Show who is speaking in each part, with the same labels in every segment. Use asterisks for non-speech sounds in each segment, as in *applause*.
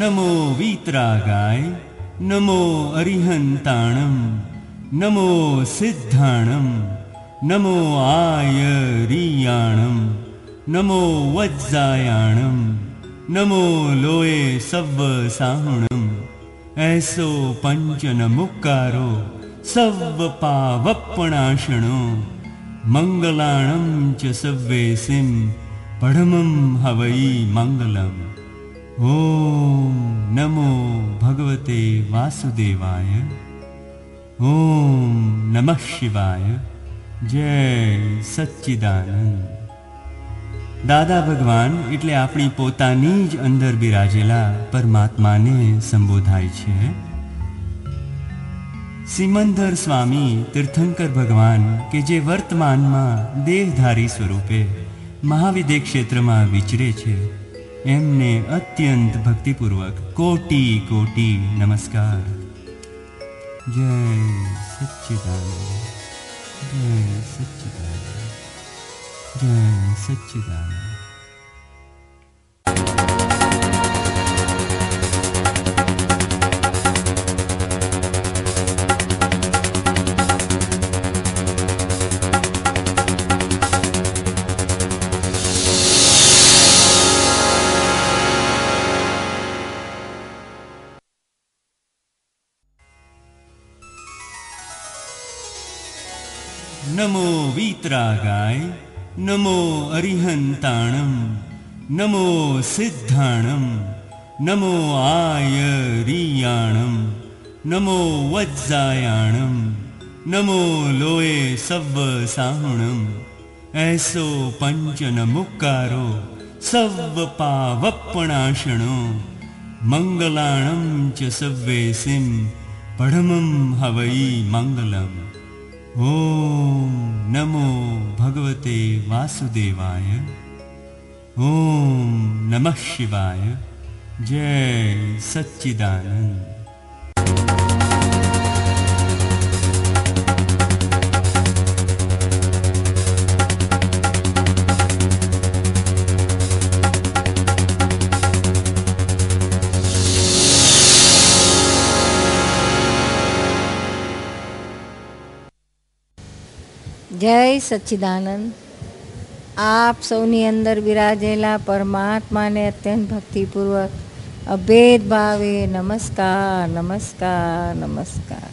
Speaker 1: नमो वीत्रागाय, नमो अरिहन्ताणं नमो सिद्धाणं नमो आयरीयाणं नमो वज्जायाणं नमो लोये स्वसाहुणं एसो पञ्चनमुक्कारो स्वपावप्पणाशणो मङ्गलाणं च सव्वेसिं, पढमं हवई मङ्गलम् ઓમ નમો ભગવતે વાસુદેવાય ઓમ નમઃ શિવાય જય સચ્ચિદાનંદ દાદા ભગવાન એટલે આપણી પોતાની જ અંદર બિરાજેલા પરમાત્માને સંબોધાય છે સિમંદર સ્વામી તીર્થંકર ભગવાન કે જે વર્તમાનમાં દેહધારી સ્વરૂપે મહાવિદ્ય ક્ષેત્રમાં વિચરે છે એમને અત્યંત ભક્તિપૂર્વક કોટી કોટી નમસ્કાર જય સચ્ચિદાનંદ જય સચ્ચિદાનંદ જય સચ્ચિદાનંદ गाय नमो अरिहन्ताणं नमो सिद्धाणं नमो आयरीयाणं नमो वज्जायाणं नमो लोये सव्वसाहुणम् ऐसो पञ्चनमुक्कारो सव्वपावप्पणाशणो मङ्गलाणं च सवेसिं पढमं हवै मङ्गलम् ॐ नमो भगवते वासुदेवाय ॐ नमः शिवाय जय सच्चिदानन्द
Speaker 2: જય સચ્ચિદાનંદ આપ સૌની અંદર બિરાજેલા પરમાત્માને અત્યંત ભક્તિપૂર્વક અભેદ ભાવે નમસ્કાર નમસ્કાર નમસ્કાર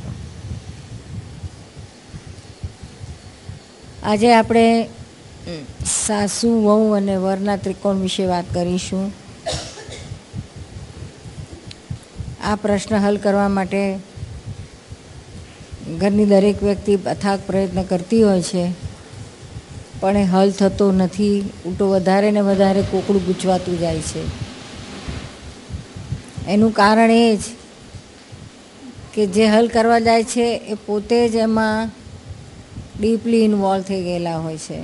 Speaker 2: આજે આપણે સાસુ વહુ અને વરના ત્રિકોણ વિશે વાત કરીશું આ પ્રશ્ન હલ કરવા માટે ઘરની દરેક વ્યક્તિ અથાગ પ્રયત્ન કરતી હોય છે પણ એ હલ થતો નથી ઉટો વધારે ને વધારે કોકડું ગૂંચવાતું જાય છે એનું કારણ એ જ કે જે હલ કરવા જાય છે એ પોતે જ એમાં ડીપલી ઇન્વોલ્વ થઈ ગયેલા હોય છે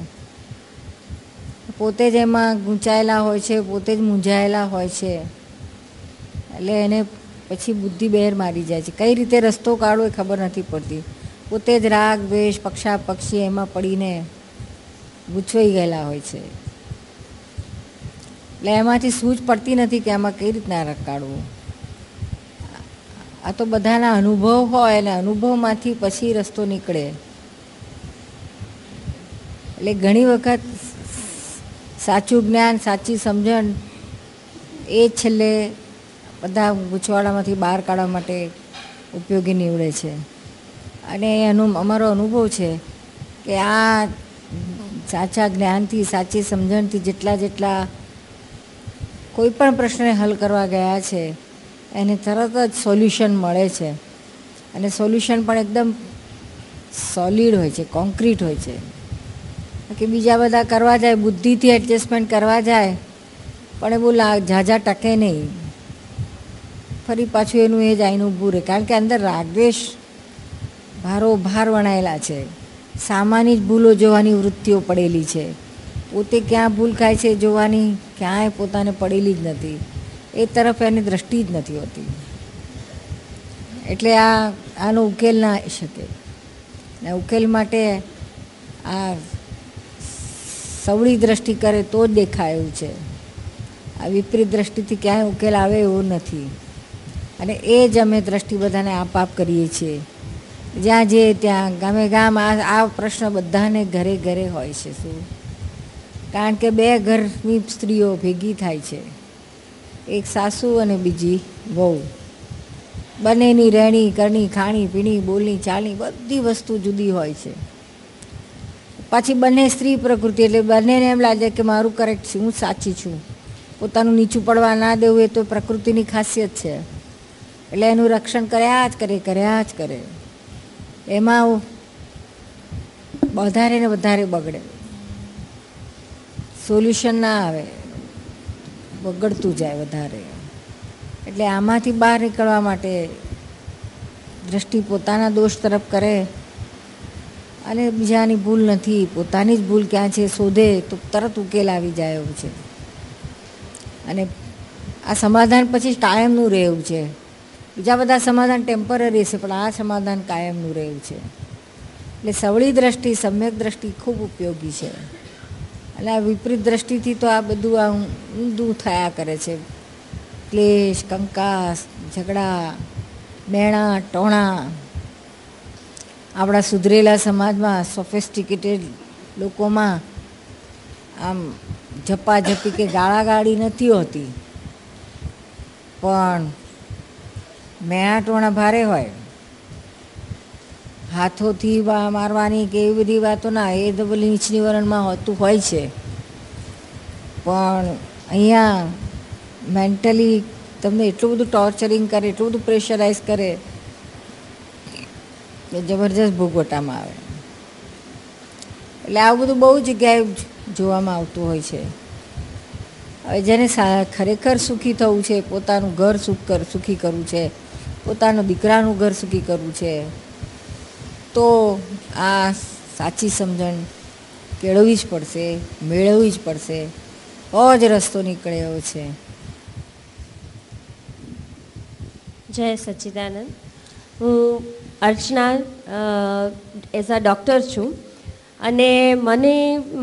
Speaker 2: પોતે જ એમાં ગૂંચાયેલા હોય છે પોતે જ મૂંઝાયેલા હોય છે એટલે એને પછી બુદ્ધિ બહેર મારી જાય છે કઈ રીતે રસ્તો કાઢવો એ ખબર નથી પડતી પોતે જ રાગ દ્વેષ પક્ષા પક્ષી એમાં પડીને ગૂંચવાઈ ગયેલા હોય છે એટલે એમાંથી સૂઝ પડતી નથી કે આમાં કઈ રીતના રગ કાઢવું આ તો બધાના અનુભવ હોય અને અનુભવમાંથી પછી રસ્તો નીકળે એટલે ઘણી વખત સાચું જ્ઞાન સાચી સમજણ એ છેલ્લે બધા ગૂંચવાડામાંથી બહાર કાઢવા માટે ઉપયોગી નીવડે છે અને એનો અમારો અનુભવ છે કે આ સાચા જ્ઞાનથી સાચી સમજણથી જેટલા જેટલા કોઈ પણ પ્રશ્નને હલ કરવા ગયા છે એને તરત જ સોલ્યુશન મળે છે અને સોલ્યુશન પણ એકદમ સોલિડ હોય છે કોન્ક્રીટ હોય છે કે બીજા બધા કરવા જાય બુદ્ધિથી એડજસ્ટમેન્ટ કરવા જાય પણ એ બહુ ઝાઝા ટકે નહીં ફરી પાછું એનું એ જ આઈને ઊભું રહે કારણ કે અંદર રાગદ્વેષ ભાર વણાયેલા છે સામાન્ય જ ભૂલો જોવાની વૃત્તિઓ પડેલી છે પોતે ક્યાં ભૂલ ખાય છે જોવાની ક્યાંય પોતાને પડેલી જ નથી એ તરફ એની દ્રષ્ટિ જ નથી હોતી એટલે આ આનો ઉકેલ ના શકે અને ઉકેલ માટે આ સવળી દ્રષ્ટિ કરે તો જ દેખાય એવું છે આ વિપરીત દ્રષ્ટિથી ક્યાંય ઉકેલ આવે એવો નથી અને એ જ અમે દ્રષ્ટિ બધાને આપ આપ કરીએ છીએ જ્યાં જે ત્યાં ગામે ગામ આ આ પ્રશ્ન બધાને ઘરે ઘરે હોય છે શું કારણ કે બે ઘરની સ્ત્રીઓ ભેગી થાય છે એક સાસુ અને બીજી વહુ બંનેની રહેણી કરણી ખાણી પીણી બોલણી ચાલણી બધી વસ્તુ જુદી હોય છે પછી બંને સ્ત્રી પ્રકૃતિ એટલે બંનેને એમ લાગે કે મારું કરેક્ટ છે હું સાચી છું પોતાનું નીચું પડવા ના દેવું એ તો પ્રકૃતિની ખાસિયત છે એટલે એનું રક્ષણ કર્યા જ કરે કર્યા જ કરે એમાં વધારે ને વધારે બગડે સોલ્યુશન ના આવે બગડતું જાય વધારે એટલે આમાંથી બહાર નીકળવા માટે દ્રષ્ટિ પોતાના દોષ તરફ કરે અને બીજાની ભૂલ નથી પોતાની જ ભૂલ ક્યાં છે શોધે તો તરત ઉકેલ આવી જાય એવું છે અને આ સમાધાન પછી ટાઈમનું રહેવું છે બીજા બધા સમાધાન ટેમ્પરરી છે પણ આ સમાધાન કાયમનું રહેવું છે એટલે સવળી દ્રષ્ટિ સમ્યક દ્રષ્ટિ ખૂબ ઉપયોગી છે અને આ વિપરીત દ્રષ્ટિથી તો આ બધું આ ઊંધું થયા કરે છે ક્લેશ કંકાસ ઝઘડા બેણા ટોણા આપણા સુધરેલા સમાજમાં સોફેસ્ટિકેટેડ લોકોમાં આમ ઝપાઝપી કે ગાળાગાળી નથી હોતી પણ મેણા ટોણા ભારે હોય હાથોથી મારવાની કે એવી બધી વાતો ના એ ડબલ પેલી વરણમાં હોતું હોય છે પણ અહીંયા મેન્ટલી તમને એટલું બધું ટોર્ચરિંગ કરે એટલું બધું પ્રેશરાઇઝ કરે કે જબરજસ્ત ભોગવટામાં આવે એટલે આવું બધું બહુ જગ્યાએ જોવામાં આવતું હોય છે હવે જેને સા ખરેખર સુખી થવું છે પોતાનું ઘર સુખ કર સુખી કરવું છે પોતાના દીકરાનું ઘર સુખી કરવું છે તો આ સાચી સમજણ કેળવવી જ પડશે મેળવવી જ પડશે તો જ રસ્તો નીકળે એવો છે
Speaker 3: જય સચ્ચિદાનંદ હું અર્ચના એઝ અ ડૉક્ટર છું અને મને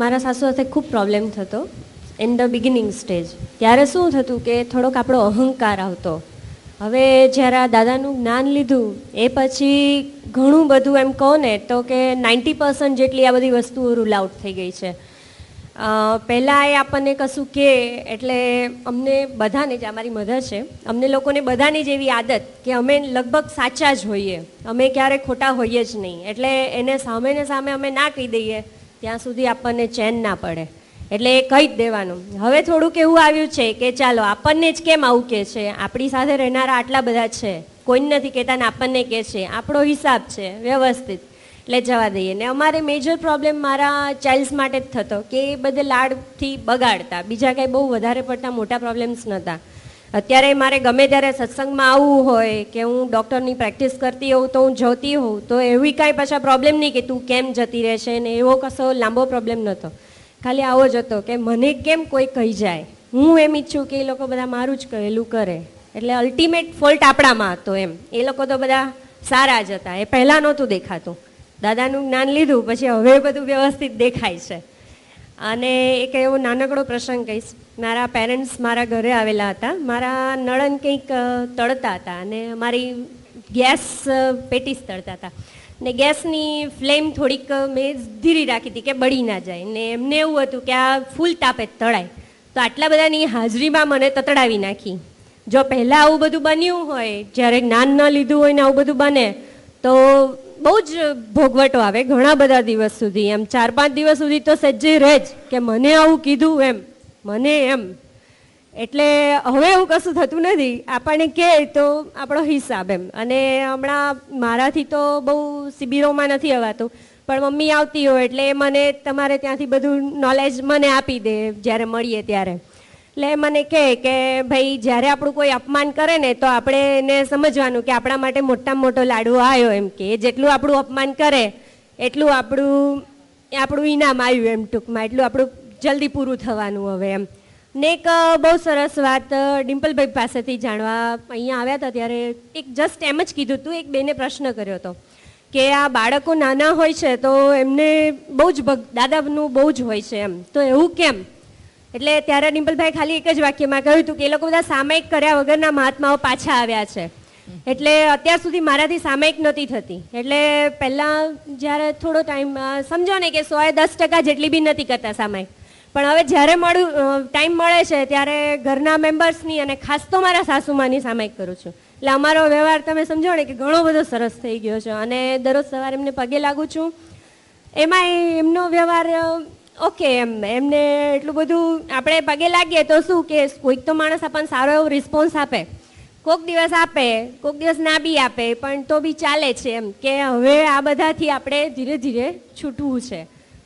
Speaker 3: મારા સાસુ સાથે ખૂબ પ્રોબ્લેમ થતો ઇન ધ બિગિનિંગ સ્ટેજ ત્યારે શું થતું કે થોડોક આપણો અહંકાર આવતો હવે જ્યારે દાદાનું જ્ઞાન લીધું એ પછી ઘણું બધું એમ કહો ને તો કે નાઇન્ટી પર્સન્ટ જેટલી આ બધી વસ્તુઓ રૂલ આઉટ થઈ ગઈ છે પહેલાં એ આપણને કશું કે એટલે અમને બધાને જ અમારી મધર છે અમને લોકોને બધાની જ એવી આદત કે અમે લગભગ સાચા જ હોઈએ અમે ક્યારેય ખોટા હોઈએ જ નહીં એટલે એને સામે ને સામે અમે ના કહી દઈએ ત્યાં સુધી આપણને ચેન ના પડે એટલે એ કહી જ દેવાનું હવે થોડુંક એવું આવ્યું છે કે ચાલો આપણને જ કેમ આવું કે છે આપણી સાથે રહેનારા આટલા બધા છે કોઈને નથી કહેતા ને આપણને કહે છે આપણો હિસાબ છે વ્યવસ્થિત એટલે જવા દઈએ ને અમારે મેજર પ્રોબ્લેમ મારા ચાઇલ્ડ્સ માટે જ થતો કે એ બધે લાડથી બગાડતા બીજા કંઈ બહુ વધારે પડતા મોટા પ્રોબ્લેમ્સ નહોતા અત્યારે મારે ગમે ત્યારે સત્સંગમાં આવવું હોય કે હું ડૉક્ટરની પ્રેક્ટિસ કરતી હોઉં તો હું જતી હોઉં તો એવી કાંઈ પાછા પ્રોબ્લેમ નહીં કે તું કેમ જતી રહેશે ને એવો કશો લાંબો પ્રોબ્લેમ નહોતો ખાલી આવો જ હતો કે મને કેમ કોઈ કહી જાય હું એમ ઈચ્છું કે એ લોકો બધા મારું જ કહેલું કરે એટલે અલ્ટિમેટ ફોલ્ટ આપણામાં હતો એમ એ લોકો તો બધા સારા જ હતા એ પહેલાં નહોતું દેખાતું દાદાનું જ્ઞાન લીધું પછી હવે બધું વ્યવસ્થિત દેખાય છે અને એક એવો નાનકડો પ્રસંગ કહીશ મારા પેરેન્ટ્સ મારા ઘરે આવેલા હતા મારા નળન કંઈક તળતા હતા અને મારી ગેસ પેટીસ તળતા હતા ને ગેસની ફ્લેમ થોડીક મેં ધીરી રાખી હતી કે બળી ના જાય ને એમને એવું હતું કે આ ફૂલ તાપે તળાય તો આટલા બધાની હાજરીમાં મને તતડાવી નાખી જો પહેલાં આવું બધું બન્યું હોય જ્યારે જ્ઞાન ન લીધું હોય ને આવું બધું બને તો બહુ જ ભોગવટો આવે ઘણા બધા દિવસ સુધી એમ ચાર પાંચ દિવસ સુધી તો સજ્જે રહે જ કે મને આવું કીધું એમ મને એમ એટલે હવે એવું કશું થતું નથી આપણને કહે તો આપણો હિસાબ એમ અને હમણાં મારાથી તો બહુ શિબિરોમાં નથી અવાતું પણ મમ્મી આવતી હોય એટલે મને તમારે ત્યાંથી બધું નોલેજ મને આપી દે જ્યારે મળીએ ત્યારે એટલે મને કહે કે ભાઈ જ્યારે આપણું કોઈ અપમાન કરે ને તો આપણે એને સમજવાનું કે આપણા માટે મોટામાં મોટો લાડુ આવ્યો એમ કે જેટલું આપણું અપમાન કરે એટલું આપણું આપણું ઈનામ આવ્યું એમ ટૂંકમાં એટલું આપણું જલ્દી પૂરું થવાનું હવે એમ ને એક બહુ સરસ વાત ડિમ્પલભાઈ પાસેથી જાણવા અહીંયા આવ્યા હતા ત્યારે એક જસ્ટ એમ જ કીધું હતું એક બેને પ્રશ્ન કર્યો હતો કે આ બાળકો નાના હોય છે તો એમને બહુ જ દાદાનું બહુ જ હોય છે એમ તો એવું કેમ એટલે ત્યારે ડિમ્પલભાઈ ખાલી એક જ વાક્યમાં કહ્યું હતું કે એ લોકો બધા સામાયિક કર્યા વગરના મહાત્માઓ પાછા આવ્યા છે એટલે અત્યાર સુધી મારાથી સામાયિક નહોતી થતી એટલે પહેલાં જ્યારે થોડો ટાઈમ સમજો ને કે સોએ દસ ટકા જેટલી બી નથી કરતા સામાયિક પણ હવે જ્યારે મળું ટાઈમ મળે છે ત્યારે ઘરના મેમ્બર્સની અને ખાસ તો મારા સાસુમાની સામે કરું છું એટલે અમારો વ્યવહાર તમે સમજો ને કે ઘણો બધો સરસ થઈ ગયો છે અને દરરોજ સવારે એમને પગે લાગું છું એમાં એમનો વ્યવહાર ઓકે એમ એમને એટલું બધું આપણે પગે લાગીએ તો શું કે કોઈક તો માણસ આપણને સારો એવો રિસ્પોન્સ આપે કોઈક દિવસ આપે કોઈક દિવસ ના બી આપે પણ તો બી ચાલે છે એમ કે હવે આ બધાથી આપણે ધીરે ધીરે છૂટવું છે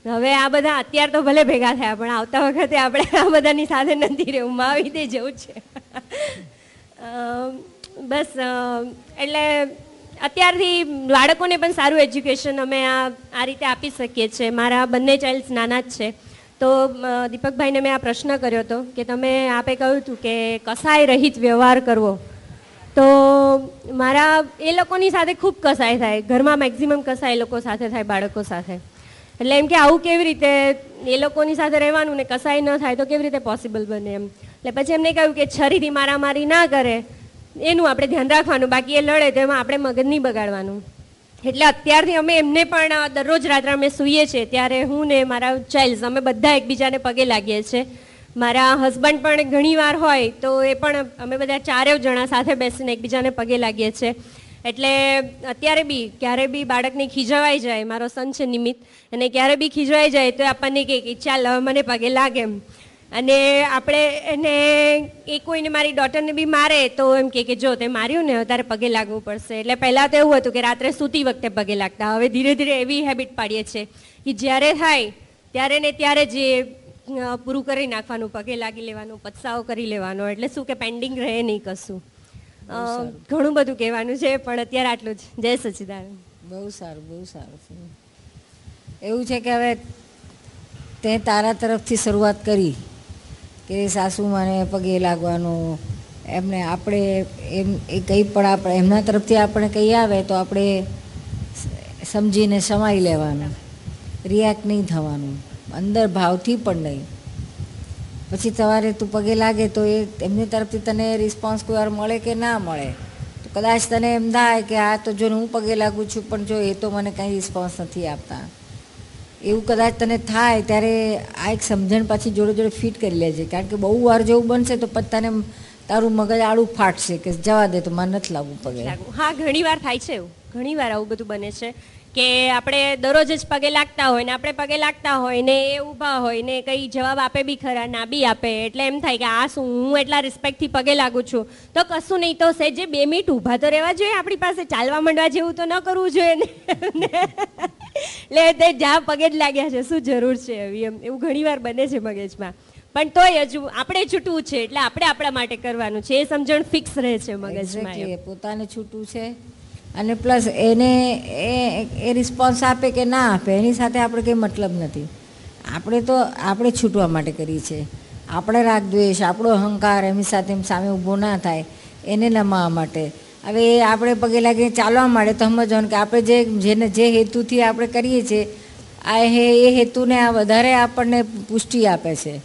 Speaker 3: હવે આ બધા અત્યાર તો ભલે ભેગા થયા પણ આવતા વખતે આપણે આ બધાની સાથે નથી રહેવું માં આવી દે જવું છે બસ એટલે અત્યારથી બાળકોને પણ સારું એજ્યુકેશન અમે આ આ રીતે આપી શકીએ છીએ મારા બંને ચાઇલ્ડ નાના જ છે તો દીપકભાઈને મેં આ પ્રશ્ન કર્યો હતો કે તમે આપે કહ્યું હતું કે કસાય રહિત વ્યવહાર કરવો તો મારા એ લોકોની સાથે ખૂબ કસાય થાય ઘરમાં મેક્ઝિમમ કસાય એ લોકો સાથે થાય બાળકો સાથે એટલે એમ કે આવું કેવી રીતે એ લોકોની સાથે રહેવાનું ને કસાઈ ન થાય તો કેવી રીતે પોસિબલ બને એમ એટલે પછી એમને કહ્યું કે છરીથી મારામારી ના કરે એનું આપણે ધ્યાન રાખવાનું બાકી એ લડે તો એમાં આપણે મગજ નહીં બગાડવાનું એટલે અત્યારથી અમે એમને પણ દરરોજ રાત્રે અમે સૂઈએ છીએ ત્યારે હું ને મારા ચાઇલ્ડ અમે બધા એકબીજાને પગે લાગીએ છીએ મારા હસબન્ડ પણ ઘણીવાર હોય તો એ પણ અમે બધા ચારેય જણા સાથે બેસીને એકબીજાને પગે લાગીએ છીએ એટલે અત્યારે બી ક્યારે બી બાળકને ખીજવાઈ જાય મારો સન છે નિમિત્ત અને ક્યારે બી ખીજવાઈ જાય તો આપણને કે ચાલ લવ મને પગે લાગે એમ અને આપણે એને એ કોઈને મારી ડોટરને બી મારે તો એમ કે જો તે માર્યું ને તારે પગે લાગવું પડશે એટલે પહેલાં તો એવું હતું કે રાત્રે સૂતી વખતે પગે લાગતા હવે ધીરે ધીરે એવી હેબિટ પાડીએ છીએ કે જ્યારે થાય ત્યારે ને ત્યારે જે પૂરું કરી નાખવાનું પગે લાગી લેવાનું પત્સાઓ કરી લેવાનો એટલે શું કે પેન્ડિંગ રહે નહીં કશું ઘણું બધું કહેવાનું છે પણ અત્યારે આટલું જ જય સચિદાનંદ બહુ સારું બહુ સારું એવું છે કે હવે તે
Speaker 2: તારા તરફથી શરૂઆત કરી કે સાસુ માને પગે લાગવાનું એમને આપણે એમ એ કંઈ પણ આપણે એમના તરફથી આપણે કંઈ આવે તો આપણે સમજીને સમાઈ લેવાના રિએક્ટ નહીં થવાનું અંદર ભાવથી પણ નહીં પછી સવારે તું પગે લાગે તો એ એમની તરફથી તને રિસ્પોન્સ કોઈ વાર મળે કે ના મળે તો કદાચ તને એમ થાય કે આ તો જો હું પગે લાગું છું પણ જો એ તો મને કંઈ રિસ્પોન્સ નથી આપતા એવું કદાચ તને થાય ત્યારે આ એક સમજણ પાછી જોડે જોડે ફિટ કરી લેજે કારણ કે બહુ વાર જેવું બનશે તો પછી તને તારું મગજ આડું ફાટશે કે જવા દે તો મને નથી લાગવું પગે
Speaker 3: હા ઘણી વાર થાય છે એવું ઘણી વાર આવું બધું બને છે કે આપણે દરરોજ જ પગે લાગતા હોય ને આપણે પગે લાગતા હોય ને એ ઊભા હોય ને કંઈ જવાબ આપે બી ખરા ના બી આપે એટલે એમ થાય કે આ શું હું એટલા રિસ્પેક્ટથી પગે લાગુ છું તો કશું નહીં તો સેજે બે મિનિટ ઊભા તો રહેવા જોઈએ આપણી પાસે ચાલવા માંડવા જેવું તો ન કરવું જોઈએ ને એટલે તે જ્યાં પગે જ લાગ્યા છે શું જરૂર છે એવી એમ એવું ઘણીવાર બને છે મગજમાં પણ તોય હજુ આપણે છૂટવું છે એટલે આપણે આપણા માટે કરવાનું છે એ સમજણ ફિક્સ રહે છે મગજમાં પોતાને છૂટવું છે
Speaker 2: અને પ્લસ એને એ એ રિસ્પોન્સ આપે કે ના આપે એની સાથે આપણે કંઈ મતલબ નથી આપણે તો આપણે છૂટવા માટે કરીએ છીએ આપણે રાગ દ્વેષ આપણો અહંકાર એમની સાથે એમ સામે ઊભો ના થાય એને નમાવા માટે હવે એ આપણે પગે લાગે ચાલવા માંડે તો સમજવાનું કે આપણે જે જેને જે હેતુથી આપણે કરીએ છીએ આ હે એ હેતુને આ વધારે આપણને પુષ્ટિ આપે છે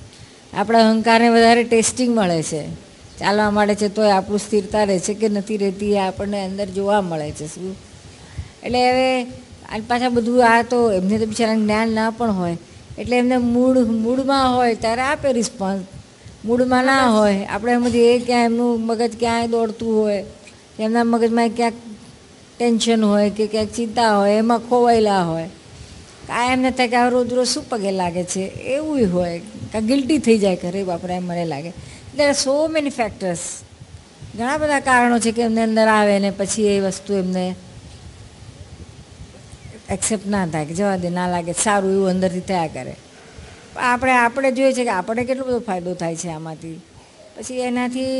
Speaker 2: આપણા અહંકારને વધારે ટેસ્ટિંગ મળે છે ચાલવા માંડે છે તોય આપણું સ્થિરતા રહે છે કે નથી રહેતી એ આપણને અંદર જોવા મળે છે શું એટલે હવે આ પાછા બધું આ તો એમને તો બિચારાને જ્ઞાન ના પણ હોય એટલે એમને મૂળ મૂળમાં હોય ત્યારે આપે રિસ્પોન્સ મૂળમાં ના હોય આપણે એમ એ ક્યાં એમનું મગજ ક્યાંય દોડતું હોય એમના મગજમાં ક્યાંક ટેન્શન હોય કે ક્યાંક ચિંતા હોય એમાં ખોવાયેલા હોય આ એમને થાય કે આ રોજ રોજ શું પગે લાગે છે એવું હોય કાં ગિલ્ટી થઈ જાય કે રે બાપરા એમ મને લાગે there are so many factors ઘણા બધા કારણો છે કે એમને અંદર આવે ને પછી એ વસ્તુ એમને એક્સેપ્ટ ના થાય કે જવા દે ના લાગે સારું એવું અંદરથી થયા કરે આપણે આપણે જોઈએ છે કે આપણે કેટલો બધો ફાયદો થાય છે આમાંથી પછી એનાથી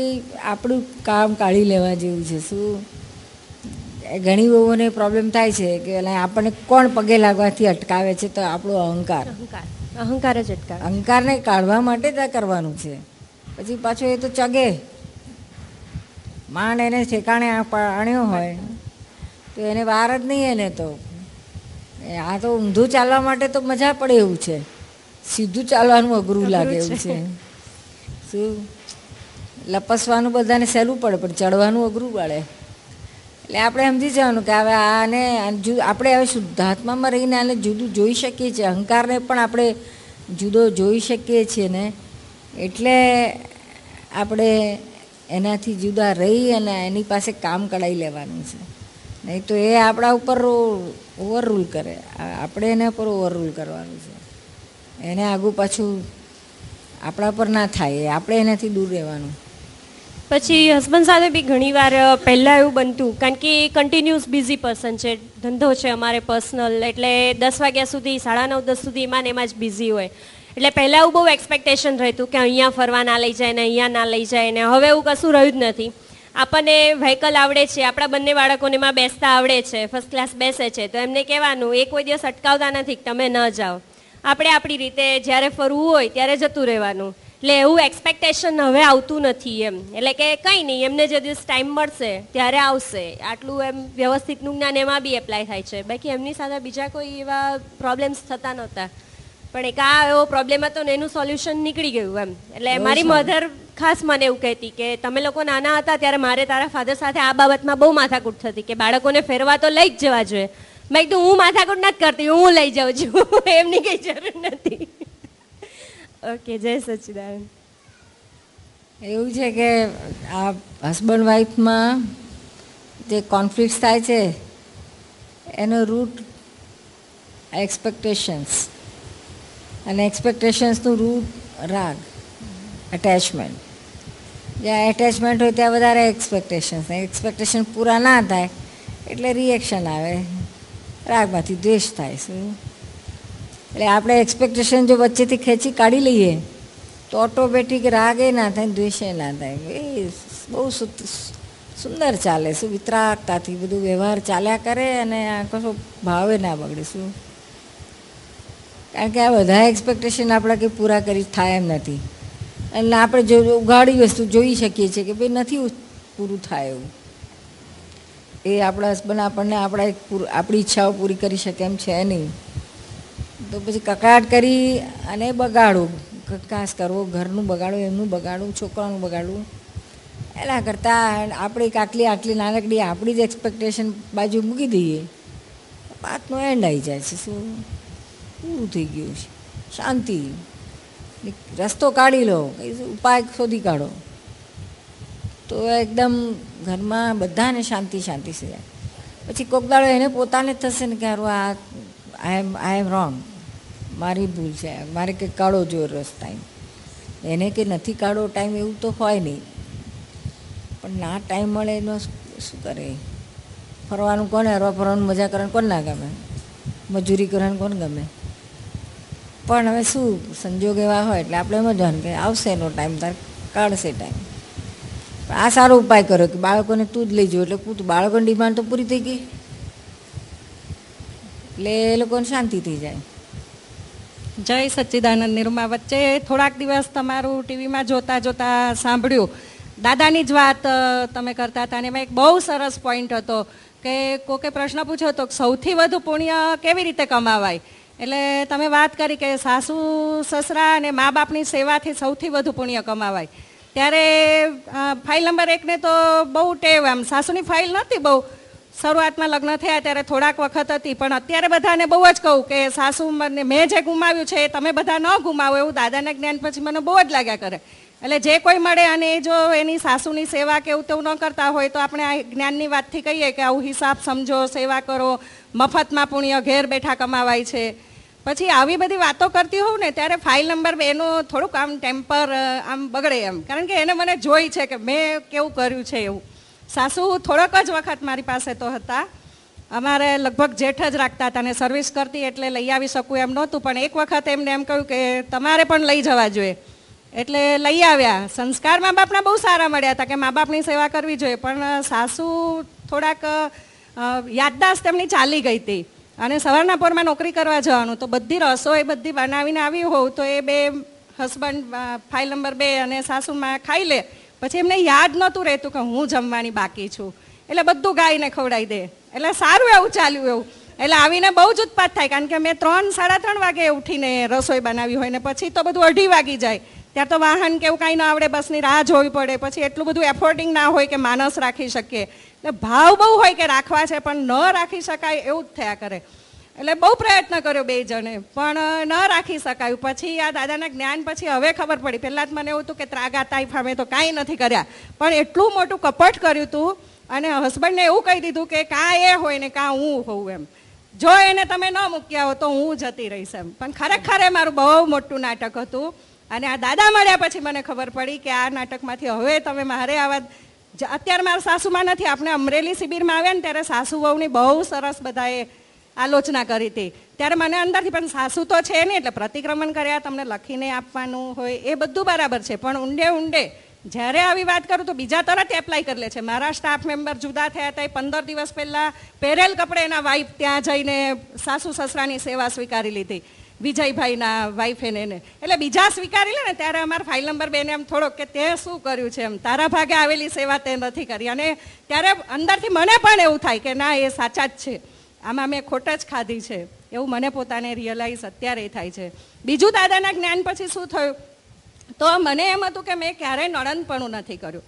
Speaker 2: આપણું કામ કાઢી લેવા જેવું છે શું ઘણી બહુને પ્રોબ્લેમ થાય છે કે આપણને કોણ પગે લાગવાથી અટકાવે છે તો આપણો અહંકાર અહંકાર અહંકાર જ અટકાવે અહંકારને કાઢવા માટે જ આ કરવાનું છે પછી પાછો એ તો ચગે માંડ એને ઠેકાણે આણ્યો હોય તો એને વાર જ નહીં એને તો આ તો ઊંધું ચાલવા માટે તો મજા પડે એવું છે સીધું ચાલવાનું અઘરું લાગે એવું છે શું લપસવાનું બધાને સહેલું પડે પણ ચડવાનું અઘરું પડે એટલે આપણે સમજી જવાનું કે હવે આને આપણે હવે શુદ્ધાત્મામાં રહીને આને જુદું જોઈ શકીએ છીએ અહંકારને પણ આપણે જુદો જોઈ શકીએ છીએ ને એટલે આપણે એનાથી જુદા રહી અને એની પાસે કામ કઢાઈ લેવાનું છે નહીં તો એ આપણા ઉપર ઓવર રૂલ કરે આપણે એના પર ઓવરરૂલ કરવાનું છે એને આગું
Speaker 3: પાછું આપણા પર ના થાય આપણે એનાથી દૂર રહેવાનું પછી હસબન્ડ સાથે બી ઘણીવાર પહેલાં એવું બનતું કારણ કે એ કન્ટિન્યુઅસ બિઝી પર્સન છે ધંધો છે અમારે પર્સનલ એટલે દસ વાગ્યા સુધી સાડા નવ દસ સુધી એમાં ને એમાં જ બિઝી હોય એટલે પહેલાં એવું બહુ એક્સપેક્ટેશન રહેતું કે અહીંયા ફરવા ના લઈ જાય ને અહીંયા ના લઈ જાય ને હવે એવું કશું રહ્યું જ નથી આપણને વ્હીકલ આવડે છે આપણા બંને બાળકોને એમાં બેસતા આવડે છે ફર્સ્ટ ક્લાસ બેસે છે તો એમને કહેવાનું એ કોઈ દિવસ અટકાવતા નથી તમે ન જાઓ આપણે આપણી રીતે જ્યારે ફરવું હોય ત્યારે જતું રહેવાનું એટલે એવું એક્સપેક્ટેશન હવે આવતું નથી એમ એટલે કે કંઈ નહીં એમને જે દિવસ ટાઈમ મળશે ત્યારે આવશે આટલું એમ વ્યવસ્થિતનું જ્ઞાન એમાં બી એપ્લાય થાય છે બાકી એમની સાથે બીજા કોઈ એવા પ્રોબ્લેમ્સ થતા નહોતા પણ એક આ એવો પ્રોબ્લેમ હતો ને એનું સોલ્યુશન નીકળી ગયું એમ એટલે મારી મધર ખાસ મને એવું કહેતી કે તમે લોકો નાના હતા ત્યારે મારે તારા ફાધર સાથે આ બાબતમાં બહુ માથાકૂટ થતી કે બાળકોને ફેરવા તો લઈ જ જવા જોઈએ મેં કીધું હું માથાકૂટ નથી કરતી હું લઈ જાઉં છું *laughs* એમની કંઈ જરૂર નથી ઓકે જય સચિદાન એવું છે કે આ
Speaker 2: હસબન્ડ વાઈફમાં જે કોન્ફ્લિક્ટ થાય છે એનો રૂટ એક્સપેક્ટેશન્સ અને એક્સપેક્ટેશન્સનું રૂટ રાગ અટેચમેન્ટ જ્યાં એટેચમેન્ટ હોય ત્યાં વધારે એક્સપેક્ટેશન્સ એક્સપેક્ટેશન પૂરા ના થાય એટલે રિએક્શન આવે રાગમાંથી દ્વેષ થાય શું એટલે આપણે એક્સપેક્ટેશન જો વચ્ચેથી ખેંચી કાઢી લઈએ તો ઓટોમેટિક રાગ એ ના થાય દ્વેષ એ ના થાય એ બહુ સુંદર ચાલે શું વિતરાગતાથી બધું વ્યવહાર ચાલ્યા કરે અને આ કશો ભાવે ના બગડે શું કારણ કે આ બધા એક્સપેક્ટેશન આપણા કંઈ પૂરા કરી થાય એમ નથી અને આપણે જો ઉઘાડી વસ્તુ જોઈ શકીએ છીએ કે ભાઈ નથી પૂરું થાય એવું એ આપણા હસબન્ડ આપણને આપણા એક પૂર આપણી ઈચ્છાઓ પૂરી કરી શકે એમ છે નહીં તો પછી કકડાટ કરી અને બગાડવું કાંસ કરવો ઘરનું બગાડવું એમનું બગાડવું છોકરાનું બગાડવું એના કરતાં આપણે એક આટલી આટલી નાનકડી આપણી જ એક્સપેક્ટેશન બાજુ મૂકી દઈએ વાતનો એન્ડ આવી જાય છે શું પૂરું થઈ ગયું છે શાંતિ રસ્તો કાઢી લો ઉપાય શોધી કાઢો તો એકદમ ઘરમાં બધાને શાંતિ શાંતિ થઈ પછી કોક દાડો એને પોતાને થશે ને કે હારું આ આઈ એમ આઈ એમ રોંગ મારી ભૂલ છે મારે કે કાઢો જોયો રસ ટાઈમ એને કે નથી કાઢો ટાઈમ એવું તો હોય નહીં પણ ના ટાઈમ મળે એનો શું કરે ફરવાનું કોને હરવા ફરવાનું મજા કરવાનું કોણ ના ગમે મજૂરી કરવાનું કોણ ગમે પણ હવે શું સંજોગ એવા હોય એટલે આપણે એમ જ કે આવશે એનો ટાઈમ તાર કાઢશે ટાઈમ આ સારો ઉપાય કર્યો કે બાળકોને તું જ લઈ એટલે તું બાળકોની ડિમાન્ડ તો પૂરી થઈ ગઈ
Speaker 4: એટલે એ લોકોને શાંતિ થઈ જાય જય સચ્ચિદાનંદ નિરૂમા વચ્ચે થોડાક દિવસ તમારું ટીવીમાં જોતા જોતા સાંભળ્યું દાદાની જ વાત તમે કરતા હતા અને એમાં એક બહુ સરસ પોઈન્ટ હતો કે કોકે પ્રશ્ન પૂછ્યો હતો સૌથી વધુ પુણ્ય કેવી રીતે કમાવાય એટલે તમે વાત કરી કે સાસુ સસરા અને મા બાપની સેવાથી સૌથી વધુ પુણ્ય કમાવાય ત્યારે ફાઇલ નંબર એકને તો બહુ ટેવ આમ સાસુની ફાઇલ નહોતી બહુ શરૂઆતમાં લગ્ન થયા ત્યારે થોડાક વખત હતી પણ અત્યારે બધાને બહુ જ કહું કે સાસુ મને મેં જે ગુમાવ્યું છે એ તમે બધા ન ગુમાવો એવું દાદાના જ્ઞાન પછી મને બહુ જ લાગ્યા કરે એટલે જે કોઈ મળે અને એ જો એની સાસુની સેવા કે એવું તેવું ન કરતા હોય તો આપણે આ જ્ઞાનની વાતથી કહીએ કે આવું હિસાબ સમજો સેવા કરો મફતમાં પુણ્ય ઘેર બેઠા કમાવાય છે પછી આવી બધી વાતો કરતી હોઉં ને ત્યારે ફાઇલ નંબર બેનો થોડુંક આમ ટેમ્પર આમ બગડે એમ કારણ કે એને મને જોઈ છે કે મેં કેવું કર્યું છે એવું સાસુ થોડોક જ વખત મારી પાસે તો હતા અમારે લગભગ જેઠ જ રાખતા હતા અને સર્વિસ કરતી એટલે લઈ આવી શકું એમ નહોતું પણ એક વખત એમને એમ કહ્યું કે તમારે પણ લઈ જવા જોઈએ એટલે લઈ આવ્યા સંસ્કાર મા બાપના બહુ સારા મળ્યા હતા કે મા બાપની સેવા કરવી જોઈએ પણ સાસુ થોડાક યાદદાસ્ત તેમની ચાલી ગઈ હતી અને સવારના પોરમાં નોકરી કરવા જવાનું તો બધી રસોઈ બધી બનાવીને આવી હોઉં તો એ બે હસબન્ડ ફાઇલ નંબર બે અને સાસુમાં ખાઈ લે પછી એમને યાદ નહોતું રહેતું કે હું જમવાની બાકી છું એટલે બધું ગાઈને ખવડાવી દે એટલે સારું એવું ચાલ્યું એવું એટલે આવીને બહુ જ ઉત્પાદ થાય કારણ કે મેં ત્રણ સાડા ત્રણ વાગે ઉઠીને રસોઈ બનાવી હોય ને પછી તો બધું અઢી વાગી જાય ત્યાં તો વાહન કે એવું કાંઈ ન આવડે બસની રાહ જોવી પડે પછી એટલું બધું એફોર્ડિંગ ના હોય કે માણસ રાખી શકીએ એટલે ભાવ બહુ હોય કે રાખવા છે પણ ન રાખી શકાય એવું જ થયા કરે એટલે બહુ પ્રયત્ન કર્યો બે જણે પણ ન રાખી શકાયું પછી આ દાદાના જ્ઞાન પછી હવે ખબર પડી પહેલાં જ મને એવું હતું કે ત્રાગા તાઈ ફામે તો કાંઈ નથી કર્યા પણ એટલું મોટું કપટ કર્યું હતું અને હસબન્ડને એવું કહી દીધું કે કાં એ હોય ને કાં હું હોઉં એમ જો એને તમે ન મૂક્યા હો તો હું જતી રહીશ એમ પણ ખરેખર એ મારું બહુ મોટું નાટક હતું અને આ દાદા મળ્યા પછી મને ખબર પડી કે આ નાટકમાંથી હવે તમે મારે આવા અત્યારે મારા સાસુમાં નથી આપણે અમરેલી શિબિરમાં આવ્યા ને ત્યારે સાસુ વહુની બહુ સરસ બધાએ આલોચના કરી હતી ત્યારે મને અંદરથી પણ સાસુ તો છે ને એટલે પ્રતિક્રમણ કર્યા તમને લખીને આપવાનું હોય એ બધું બરાબર છે પણ ઊંડે ઊંડે જ્યારે આવી વાત કરું તો બીજા તરત એપ્લાય કરી લે છે મારા સ્ટાફ મેમ્બર જુદા થયા હતા એ પંદર દિવસ પહેલાં પહેરેલ કપડે એના વાઈફ ત્યાં જઈને સાસુ સસરાની સેવા સ્વીકારી લીધી વિજયભાઈના વાઈફે એને એને એટલે બીજા સ્વીકારી લે ને ત્યારે અમારા ફાઇલ નંબર બેને એમ થોડોક કે તે શું કર્યું છે એમ તારા ભાગે આવેલી સેવા તે નથી કરી અને ત્યારે અંદરથી મને પણ એવું થાય કે ના એ સાચા જ છે આમાં મેં ખોટ જ ખાધી છે એવું મને પોતાને રિયલાઇઝ અત્યારે થાય છે બીજું દાદાના જ્ઞાન પછી શું થયું તો મને એમ હતું કે મેં ક્યારેય નણંદપણું નથી કર્યું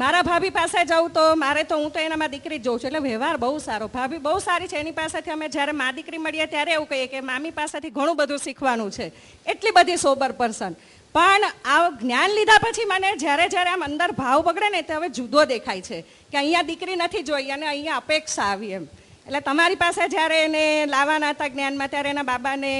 Speaker 4: મારા ભાભી પાસે જાઉં તો મારે તો હું તો એનામાં દીકરી જોઉં છું એટલે વ્યવહાર બહુ સારો ભાભી બહુ સારી છે એની પાસેથી અમે જ્યારે મા દીકરી મળીએ ત્યારે એવું કહીએ કે મામી પાસેથી ઘણું બધું શીખવાનું છે એટલી બધી સોબર પર્સન પણ આ જ્ઞાન લીધા પછી મને જ્યારે જ્યારે આમ અંદર ભાવ બગડે ને તો હવે જુદો દેખાય છે કે અહીંયા દીકરી નથી જોઈ અને અહીંયા અપેક્ષા આવી એમ એટલે તમારી પાસે જ્યારે એને લાવવાના હતા જ્ઞાનમાં ત્યારે એના બાબાને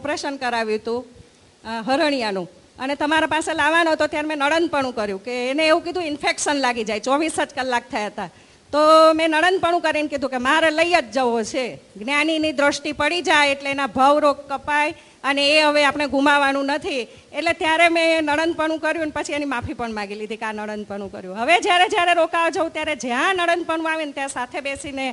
Speaker 4: ઓપરેશન કરાવ્યું હતું હરણિયાનું અને તમારા પાસે લાવવાનો હતો ત્યારે મેં નડનપણું કર્યું કે એને એવું કીધું ઇન્ફેક્શન લાગી જાય ચોવીસ જ કલાક થયા હતા તો મેં નડનપણું કરીને કીધું કે મારે લઈ જ જવો છે જ્ઞાનીની દ્રષ્ટિ પડી જાય એટલે એના ભવરોગ કપાય અને એ હવે આપણે ગુમાવવાનું નથી એટલે ત્યારે મેં નડનપણું કર્યું અને પછી એની માફી પણ માગી લીધી કે આ નડનપણું કર્યું હવે જ્યારે જ્યારે રોકાવા જાઉં ત્યારે જ્યાં નડનપણું આવે ને ત્યાં સાથે બેસીને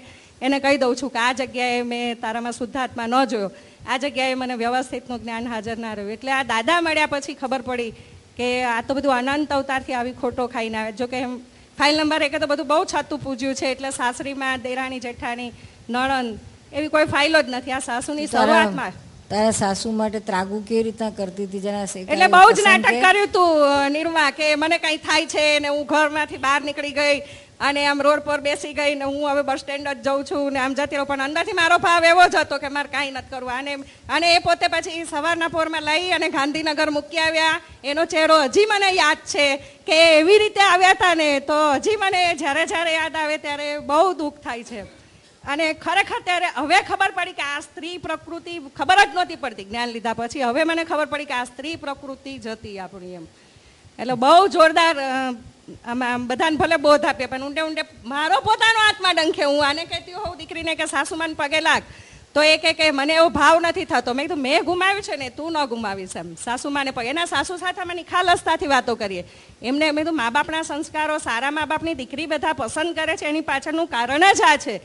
Speaker 4: એને કહી દઉં છું કે આ જગ્યાએ મેં તારામાં શુદ્ધાત્મા ન જોયો આ જગ્યાએ મને વ્યવસ્થિતનું જ્ઞાન હાજર ના રહ્યું એટલે આ દાદા મળ્યા પછી ખબર પડી કે આ તો બધું અનંત અવતારથી આવી ખોટો ખાઈને આવે જો કે એમ ફાઇલ નંબર એકે તો બધું બહુ છતું પૂજ્યું છે એટલે સાસરીમાં દેરાણી જેઠાણી નણંદ એવી કોઈ ફાઇલો જ નથી આ સાસુની શરૂઆતમાં તારા સાસુ માટે ત્રાગુ કેવી રીતના કરતી હતી જરા એટલે બહુ જ નાટક કર્યું તું નિર્મા કે મને કંઈ થાય છે ને હું ઘરમાંથી બહાર નીકળી ગઈ અને આમ રોડ પર બેસી ગઈ ને હું હવે બસ સ્ટેન્ડ જ જઉં છું ને આમ જતી રહું પણ અંદરથી મારો ભાવ એવો જ હતો કે મારે કાંઈ નથી કરવું અને અને એ પોતે પછી સવારના પોરમાં લઈ અને ગાંધીનગર મૂકી આવ્યા એનો ચહેરો હજી મને યાદ છે કે એવી રીતે આવ્યા હતા ને તો હજી મને જ્યારે જ્યારે યાદ આવે ત્યારે બહુ દુઃખ થાય છે અને ખરેખર ત્યારે હવે ખબર પડી કે આ સ્ત્રી પ્રકૃતિ ખબર જ નહોતી પડતી જ્ઞાન લીધા પછી હવે મને ખબર પડી કે આ સ્ત્રી પ્રકૃતિ જતી આપણી એમ એટલે બહુ જોરદાર આમાં બધાને ભલે બોધ આપીએ પણ ઊંડે ઊંડે મારો પોતાનો આત્મા ડંખે હું આને કહેતી હોઉં દીકરીને કે સાસુમાન પગે લાગ તો એ કે મને એવો ભાવ નથી થતો મેં કીધું મેં ગુમાવ્યું છે ને તું ન ગુમાવીશ એમ સાસુમાને પગે એના સાસુ સાથે અમે નિખાલસતાથી વાતો કરીએ એમને મેં કીધું મા બાપના સંસ્કારો સારા મા બાપની દીકરી બધા પસંદ કરે છે એની પાછળનું કારણ જ આ છે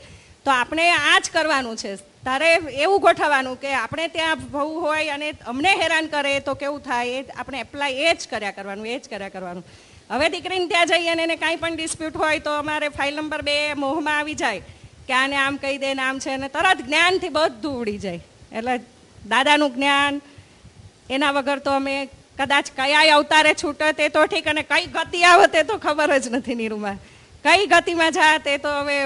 Speaker 4: તો આપણે આ જ કરવાનું છે તારે એવું ગોઠવવાનું કે આપણે ત્યાં ભવું હોય અને અમને હેરાન કરે તો કેવું થાય એ આપણે એપ્લાય એ જ કર્યા કરવાનું એ જ કર્યા કરવાનું હવે દીકરીને ત્યાં જઈએ અને એને કાંઈ પણ ડિસ્પ્યુટ હોય તો અમારે ફાઇલ નંબર બે મોહમાં આવી જાય કે આને આમ કહી દે આમ છે અને તરત જ્ઞાનથી બધું ઉડી જાય એટલે દાદાનું જ્ઞાન એના વગર તો અમે કદાચ કયા અવતારે છૂટે તે તો ઠીક અને કઈ ગતિ આવે તે તો ખબર જ નથી નીરુમાં કઈ ગતિમાં જા તે તો હવે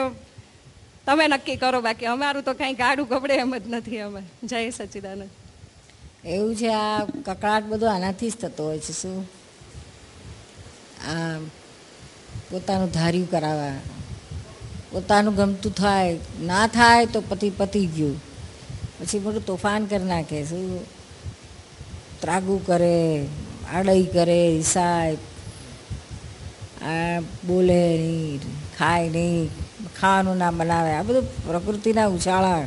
Speaker 4: તમે નક્કી કરો બાકી અમારું તો કાંઈ ગાડું ગબડે એમ જ નથી અમે જય સચ્ચિદાનંદ
Speaker 2: એવું છે આ કકળાટ બધો આનાથી જ થતો હોય છે શું આ પોતાનું ધાર્યું કરાવવા પોતાનું ગમતું થાય ના થાય તો પતિ પતી ગયું પછી બધું તોફાન કરી નાખે શું ત્રાગુ કરે આડઈ કરે રિસાય આ બોલે નહીં ખાય નહીં ખાવાનું ના બનાવે આ બધું પ્રકૃતિના ઉછાળા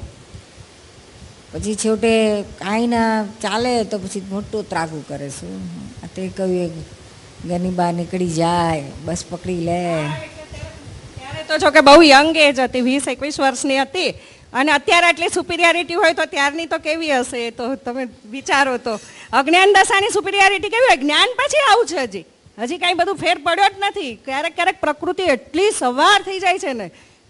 Speaker 2: પછી છેવટે કાંઈ ના ચાલે તો પછી મોટું ત્રાગુ કરે શું તે કહ્યું એક ઘરની બહાર નીકળી જાય બસ પકડી લે
Speaker 4: ત્યારે તો જો કે બહુ યંગ એજ હતી વીસ એકવીસ વર્ષની હતી અને અત્યારે આટલી સુપિરિયરિટી હોય તો ત્યારની તો કેવી હશે એ તો તમે વિચારો તો અજ્ઞાન દશાની સુપિરિયારિટી કેવી હોય જ્ઞાન પછી આવું છે હજી હજી કાંઈ બધું ફેર પડ્યો જ નથી ક્યારેક ક્યારેક પ્રકૃતિ એટલી સવાર થઈ જાય છે ને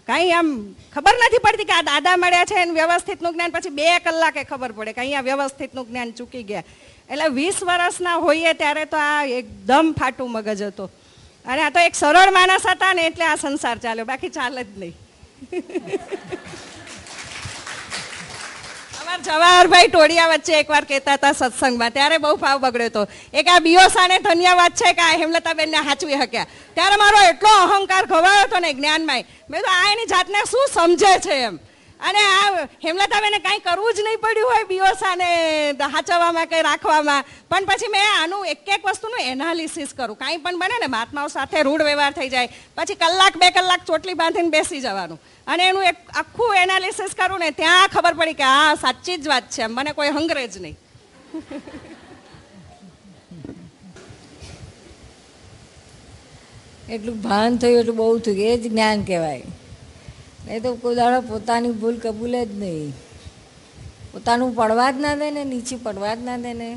Speaker 4: કાંઈ આમ ખબર નથી પડતી કે આ દાદા મળ્યા છે એને વ્યવસ્થિતનું જ્ઞાન પછી બે કલાકે ખબર પડે કે અહીંયા વ્યવસ્થિતનું જ્ઞાન ચૂકી ગયા એટલે વીસ વર્ષના હોઈએ ત્યારે તો આ એકદમ ફાટું મગજ હતો અને આ તો એક સરળ માણસ હતા ને એટલે આ સંસાર ચાલ્યો બાકી ચાલે જ નહીં સર જવાહરભાઈ ટોડિયા વચ્ચે એકવાર કહેતા હતા સત્સંગમાં ત્યારે બહુ ભાવ બગડ્યો હતો એક આ બીઓ બીઓસાને ધન્યવાદ છે કે આ હેમલતાબેનને હાચવી શક્યા ત્યારે મારો એટલો અહંકાર ખવાયો હતો ને જ્ઞાનમાં મેં તો આ એની જાતને શું સમજે છે એમ અને આ હેમલતાબેને કાંઈ કરવું જ નહીં પડ્યું હોય બીઓસાને હાચવવામાં કંઈ રાખવામાં પણ પછી મેં આનું એક એક વસ્તુનું એનાલિસિસ કરું કાંઈ પણ બને ને મહાત્માઓ સાથે રૂઢ વ્યવહાર થઈ જાય પછી કલાક બે કલાક ચોટલી બાંધીને બેસી જવાનું અને એનું એક આખું એનાલિસિસ કરું ને ત્યાં ખબર પડી કે આ સાચી જ વાત છે મને કોઈ હંગરે જ નહીં
Speaker 2: એટલું ભાન થયું એટલું બહુ થયું એ જ જ્ઞાન કહેવાય નહીં તો કોઈ દાડો પોતાની ભૂલ કબૂલે જ નહીં પોતાનું પડવા જ ના દે ને નીચે પડવા જ ના દે ને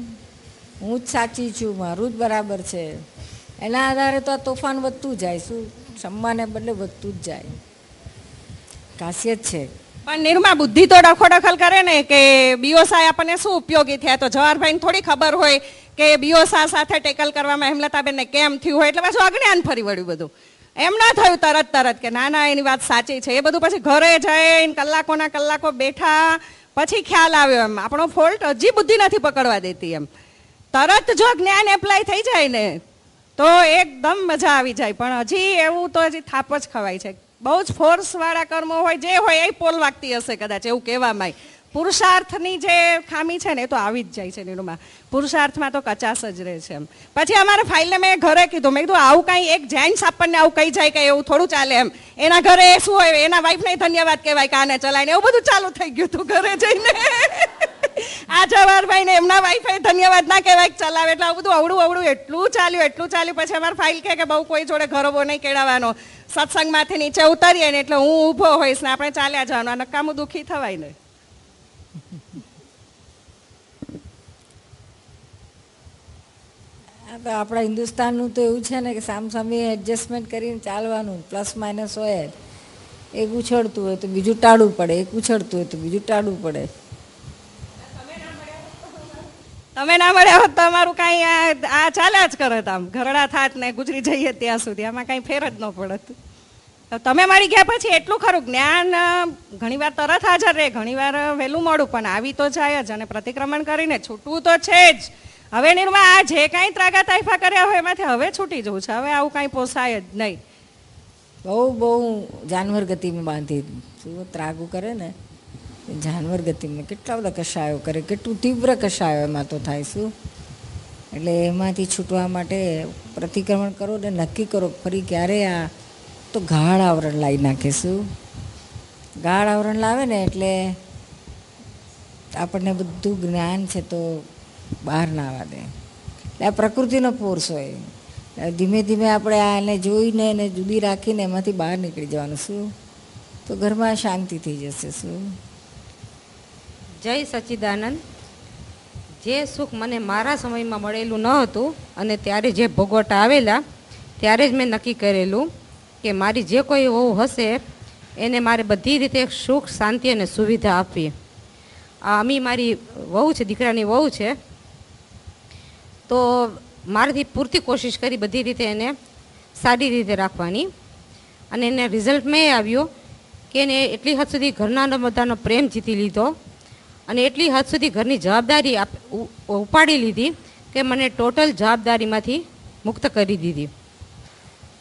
Speaker 2: હું જ સાચી છું મારું જ બરાબર છે એના આધારે તો આ તોફાન વધતું જાય શું સન્માને બદલે વધતું જ જાય ખાસિયત છે
Speaker 4: પણ નિર્મા બુદ્ધિ તો ડખોડખલ કરે ને કે બીઓસાઈ આપણને શું ઉપયોગી થયા તો જવાહરભાઈને થોડી ખબર હોય કે બીઓસા સાથે ટેકલ કરવામાં હેમલતાબેનને કેમ થયું હોય એટલે પાછું અગ્ઞાન ફરી વળ્યું બધું એમ ના થયું તરત તરત કે ના ના એની વાત સાચી છે એ બધું પછી ઘરે જઈને કલાકોના કલાકો બેઠા પછી ખ્યાલ આવ્યો એમ આપણો ફોલ્ટ હજી બુદ્ધિ નથી પકડવા દેતી એમ તરત જો જ્ઞાન એપ્લાય થઈ જાય ને તો એકદમ મજા આવી જાય પણ હજી એવું તો હજી થાપ જ ખવાય છે બહુ જ ફોર્સવાળા કર્મો હોય જે હોય એ પોલ વાગતી હશે કદાચ એવું કહેવામાં પુરુષાર્થની જે ખામી છે ને એ તો આવી જ જાય છે નીરુમાં પુરુષાર્થમાં તો કચાસ જ રહે છે એમ પછી અમારા ફાઇલને મેં ઘરે કીધું મેં કીધું આવું કાંઈ એક જેન્ટ્સ આપણને આવું કહી જાય કે એવું થોડું ચાલે એમ એના ઘરે એ શું હોય એના વાઈફને ધન્યવાદ કહેવાય કાને ને એવું બધું ચાલુ થઈ ગયું હતું ઘરે જઈને *laughs* આ જવાહરભાઈને એમના વાઈફે ધન્યવાદ ના કહેવાય ચલાવે એટલે આવું બધું અવડું અવડું એટલું ચાલ્યું એટલું ચાલ્યું પછી અમારે ફાઇલ કે બહુ કોઈ જોડે ઘરોબો નહીં કેળવવાનો સત્સંગમાંથી નીચે ઉતરીએ ને એટલે હું ઊભો હોઈશ ને આપણે ચાલ્યા જવાનું આ નકામું દુઃખી થવાય નહીં
Speaker 2: તો આપણા હિન્દુસ્તાનનું તો એવું છે ને કે સામસામે એડજસ્ટમેન્ટ કરીને ચાલવાનું પ્લસ માઇનસ હોય જ એક ઉછળતું હોય તો બીજું ટાળવું પડે એક ઉછળતું હોય તો બીજું ટાળવું
Speaker 4: પડે તમે ના મળ્યા હોત તો અમારું કાંઈ આ ચાલ્યા જ કરે આમ ઘરડા થાત ને ગુજરી જઈએ ત્યાં સુધી આમાં કાંઈ ફેર જ ન પડત તો તમે મળી ગયા પછી એટલું ખરું જ્ઞાન ઘણીવાર તરત હાજર રહે ઘણીવાર વહેલું મળું પણ આવી તો જાય જ અને પ્રતિક્રમણ કરીને છૂટવું તો છે જ હવે નિર્મા આ જે કાંઈ ત્રાગા તાઇફા કર્યા હોય એમાંથી હવે છૂટી જવું છે હવે આવું કાંઈ પોસાય જ નહીં બહુ બહુ જાનવર ગતિમાં બાંધી શું ત્રાગું કરે ને
Speaker 2: જાનવર ગતિમાં કેટલા બધા કશાયો કરે કેટલું તીવ્ર કશાયો એમાં તો થાય શું એટલે એમાંથી છૂટવા માટે પ્રતિક્રમણ કરો ને નક્કી કરો ફરી ક્યારે આ તો ગાઢ આવરણ લાવી નાખીશું ગાઢ આવરણ લાવે ને એટલે આપણને બધું જ્ઞાન છે તો બહાર ના આવવા દે એટલે આ પ્રકૃતિનો ફોર્સ હોય ધીમે ધીમે આપણે આને જોઈને એને જુદી રાખીને એમાંથી બહાર નીકળી જવાનું શું તો ઘરમાં શાંતિ થઈ જશે શું
Speaker 5: જય સચિદાનંદ જે સુખ મને મારા સમયમાં મળેલું ન હતું અને ત્યારે જે ભોગવટ આવેલા ત્યારે જ મેં નક્કી કરેલું કે મારી જે કોઈ વહુ હશે એને મારે બધી રીતે સુખ શાંતિ અને સુવિધા આપવી આ અમી મારી વહુ છે દીકરાની વહુ છે તો મારાથી પૂરતી કોશિશ કરી બધી રીતે એને સારી રીતે રાખવાની અને એને રિઝલ્ટ મેં આવ્યું કે એને એટલી હદ સુધી ઘરના બધાનો પ્રેમ જીતી લીધો અને એટલી હદ સુધી ઘરની જવાબદારી આપ ઉપાડી લીધી કે મને ટોટલ જવાબદારીમાંથી મુક્ત કરી દીધી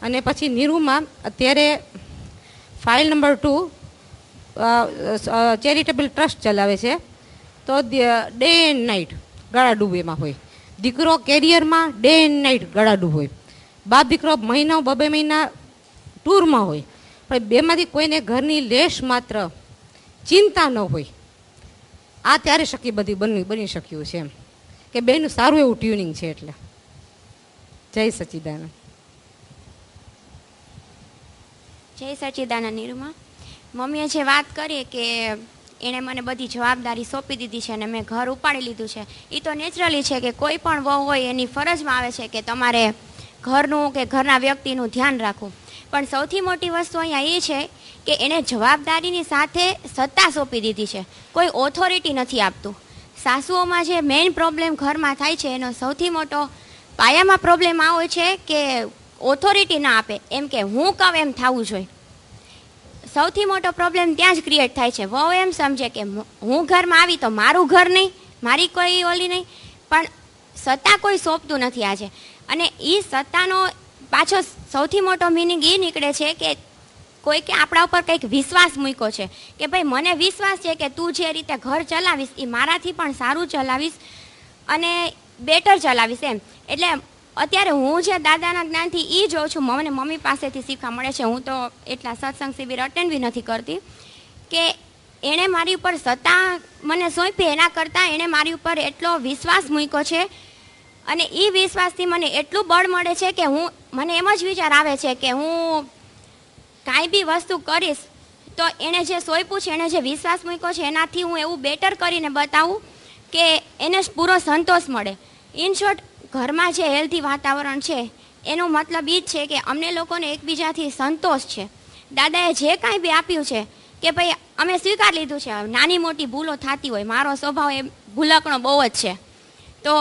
Speaker 5: અને પછી નીરુમાં અત્યારે file number two charitable trust ચલાવે છે તો ડે એન્ડ નાઇટ ગાળાડૂબ એમાં હોય દીકરો કેરિયરમાં ડે એન્ડ નાઇટ ગાળાડૂબ હોય બાપ દીકરો મહિનો બબે મહિના ટૂરમાં હોય પણ બેમાંથી કોઈને ઘરની લેશ માત્ર ચિંતા ન હોય આ ત્યારે શકી બધી બની બની શક્યું છે એમ કે બેનું સારું એવું ટ્યુનિંગ છે એટલે જય સચિદાનંદ
Speaker 6: જય સચિદાનંદ નિરૂમા મમ્મીએ જે વાત કરી કે એણે મને બધી જવાબદારી સોંપી દીધી છે અને મેં ઘર ઉપાડી લીધું છે એ તો નેચરલી છે કે કોઈ પણ વહુ હોય એની ફરજમાં આવે છે કે તમારે ઘરનું કે ઘરના વ્યક્તિનું ધ્યાન રાખવું પણ સૌથી મોટી વસ્તુ અહીંયા એ છે કે એણે જવાબદારીની સાથે સત્તા સોંપી દીધી છે કોઈ ઓથોરિટી નથી આપતું સાસુઓમાં જે મેઇન પ્રોબ્લેમ ઘરમાં થાય છે એનો સૌથી મોટો પાયામાં પ્રોબ્લેમ આ હોય છે કે ઓથોરિટી ના આપે એમ કે હું કહું એમ થવું જોઈએ સૌથી મોટો પ્રોબ્લેમ ત્યાં જ ક્રિએટ થાય છે વહુ એમ સમજે કે હું ઘરમાં આવી તો મારું ઘર નહીં મારી કોઈ ઓલી નહીં પણ સત્તા કોઈ સોંપતું નથી આજે અને એ સત્તાનો પાછો સૌથી મોટો મિનિંગ એ નીકળે છે કે કોઈકે આપણા ઉપર કંઈક વિશ્વાસ મૂક્યો છે કે ભાઈ મને વિશ્વાસ છે કે તું જે રીતે ઘર ચલાવીશ એ મારાથી પણ સારું ચલાવીશ અને બેટર ચલાવીશ એમ એટલે અત્યારે હું જે દાદાના જ્ઞાનથી એ જોઉં છું મને મમ્મી પાસેથી શીખવા મળે છે હું તો એટલા સત્સંગ શિબિર અટેન્ડ બી નથી કરતી કે એણે મારી ઉપર સત્તા મને સોંપી એના કરતાં એણે મારી ઉપર એટલો વિશ્વાસ મૂક્યો છે અને એ વિશ્વાસથી મને એટલું બળ મળે છે કે હું મને એમ જ વિચાર આવે છે કે હું કાંઈ બી વસ્તુ કરીશ તો એણે જે સોંપ્યું છે એણે જે વિશ્વાસ મૂક્યો છે એનાથી હું એવું બેટર કરીને બતાવું કે એને પૂરો સંતોષ મળે ઇન શોર્ટ ઘરમાં જે હેલ્ધી વાતાવરણ છે એનો મતલબ એ જ છે કે અમને લોકોને એકબીજાથી સંતોષ છે દાદાએ જે કાંઈ બી આપ્યું છે કે ભાઈ અમે સ્વીકાર લીધું છે નાની મોટી ભૂલો થતી હોય મારો સ્વભાવ એ ભૂલકણો બહુ જ છે તો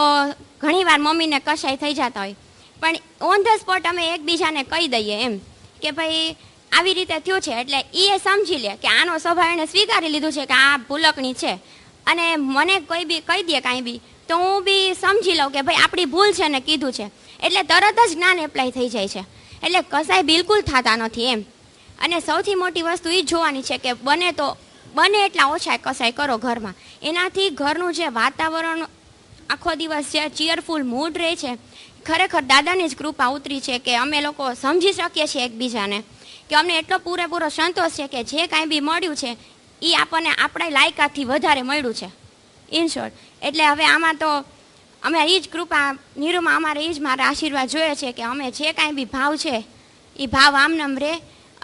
Speaker 6: ઘણીવાર મમ્મીને કશાય થઈ જતા હોય પણ ઓન ધ સ્પોટ અમે એકબીજાને કહી દઈએ એમ કે ભાઈ આવી રીતે થયું છે એટલે એ સમજી લે કે આનો સ્વભાવ એણે સ્વીકારી લીધું છે કે આ ભૂલકણી છે અને મને કોઈ બી કહી દે કાંઈ બી તો હું બી સમજી લઉં કે ભાઈ આપણી ભૂલ છે ને કીધું છે એટલે તરત જ જ્ઞાન એપ્લાય થઈ જાય છે એટલે કસાય બિલકુલ થતા નથી એમ અને સૌથી મોટી વસ્તુ એ જોવાની છે કે બને તો બને એટલા ઓછા કસાય કરો ઘરમાં એનાથી ઘરનું જે વાતાવરણ આખો દિવસ જે ચીયરફુલ મૂડ રહે છે ખરેખર દાદાની જ કૃપા ઉતરી છે કે અમે લોકો સમજી શકીએ છીએ એકબીજાને કે અમને એટલો પૂરેપૂરો સંતોષ છે કે જે કાંઈ બી મળ્યું છે એ આપણને આપણા લાયકાથી વધારે મળ્યું છે ઇન શોર્ટ એટલે હવે આમાં તો અમે એ જ કૃપા નીરુમાં અમારે એ જ મારા આશીર્વાદ જોઈએ છે કે અમે જે કાંઈ બી ભાવ છે એ ભાવ આમનામ રહે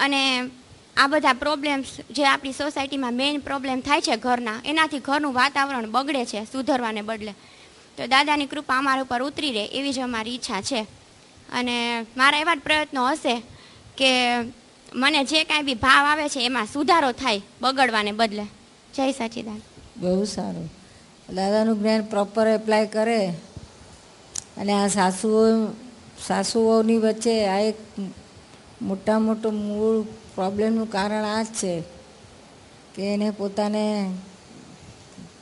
Speaker 6: અને આ બધા પ્રોબ્લેમ્સ જે આપણી સોસાયટીમાં મેઇન પ્રોબ્લેમ થાય છે ઘરના એનાથી ઘરનું વાતાવરણ બગડે છે સુધરવાને બદલે તો દાદાની કૃપા અમારા ઉપર ઉતરી રહે એવી જ અમારી ઈચ્છા છે અને મારા એવા જ પ્રયત્નો હશે કે મને જે કાંઈ બી ભાવ આવે છે એમાં સુધારો થાય બગડવાને બદલે જય સચિદાન
Speaker 2: બહુ સારું દાદાનું જ્ઞાન પ્રોપર એપ્લાય કરે અને આ સાસુઓ સાસુઓની વચ્ચે આ એક મોટા મોટો મૂળ પ્રોબ્લેમનું કારણ આ જ છે કે એને પોતાને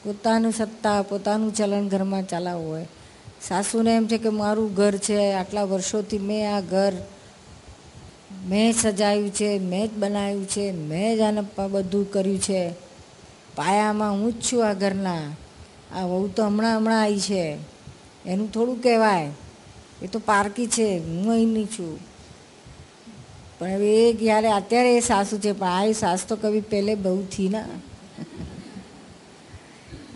Speaker 2: પોતાનું સત્તા પોતાનું ચલણ ઘરમાં ચલાવવું હોય સાસુને એમ છે કે મારું ઘર છે આટલા વર્ષોથી મેં આ ઘર મેં સજાવ્યું છે મેં જ બનાવ્યું છે મેં જ આને બધું કર્યું છે પાયામાં હું જ છું આ ઘરના આ વહુ તો હમણાં હમણાં આવી છે એનું થોડું કહેવાય એ તો પારકી છે હું અહીંની છું પણ હવે એ જ્યારે અત્યારે એ સાસુ છે પણ આ એ સાસ તો કવિ પહેલે બહુ થી ના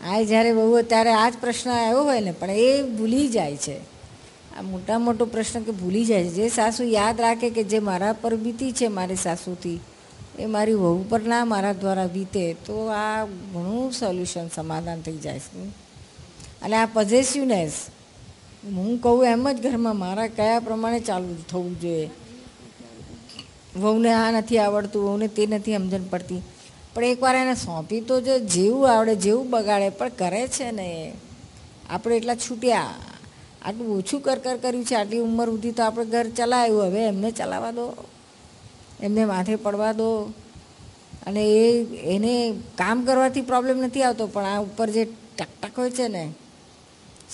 Speaker 2: આ જ્યારે બહુ ત્યારે આ જ પ્રશ્ન આવ્યો હોય ને પણ એ ભૂલી જાય છે આ મોટા મોટો પ્રશ્ન કે ભૂલી જાય છે જે સાસુ યાદ રાખે કે જે મારા પર બીતી છે મારી સાસુથી એ મારી વહુ પર ના મારા દ્વારા વીતે તો આ ઘણું સોલ્યુશન સમાધાન થઈ જાય છે અને આ પઝેસિવનેસ હું કહું એમ જ ઘરમાં મારા કયા પ્રમાણે ચાલુ થવું જોઈએ વહુને આ નથી આવડતું વહુને તે નથી સમજણ પડતી પણ એકવાર એને સોંપી તો જો જેવું આવડે જેવું બગાડે પણ કરે છે ને એ આપણે એટલા છૂટ્યા આટલું ઓછું કર કર કર્યું છે આટલી ઉંમર સુધી તો આપણે ઘર ચલાવ્યું હવે એમને ચલાવવા દો એમને માથે પડવા દો અને એ એને કામ કરવાથી પ્રોબ્લેમ નથી આવતો પણ આ ઉપર જે ટકટક હોય છે ને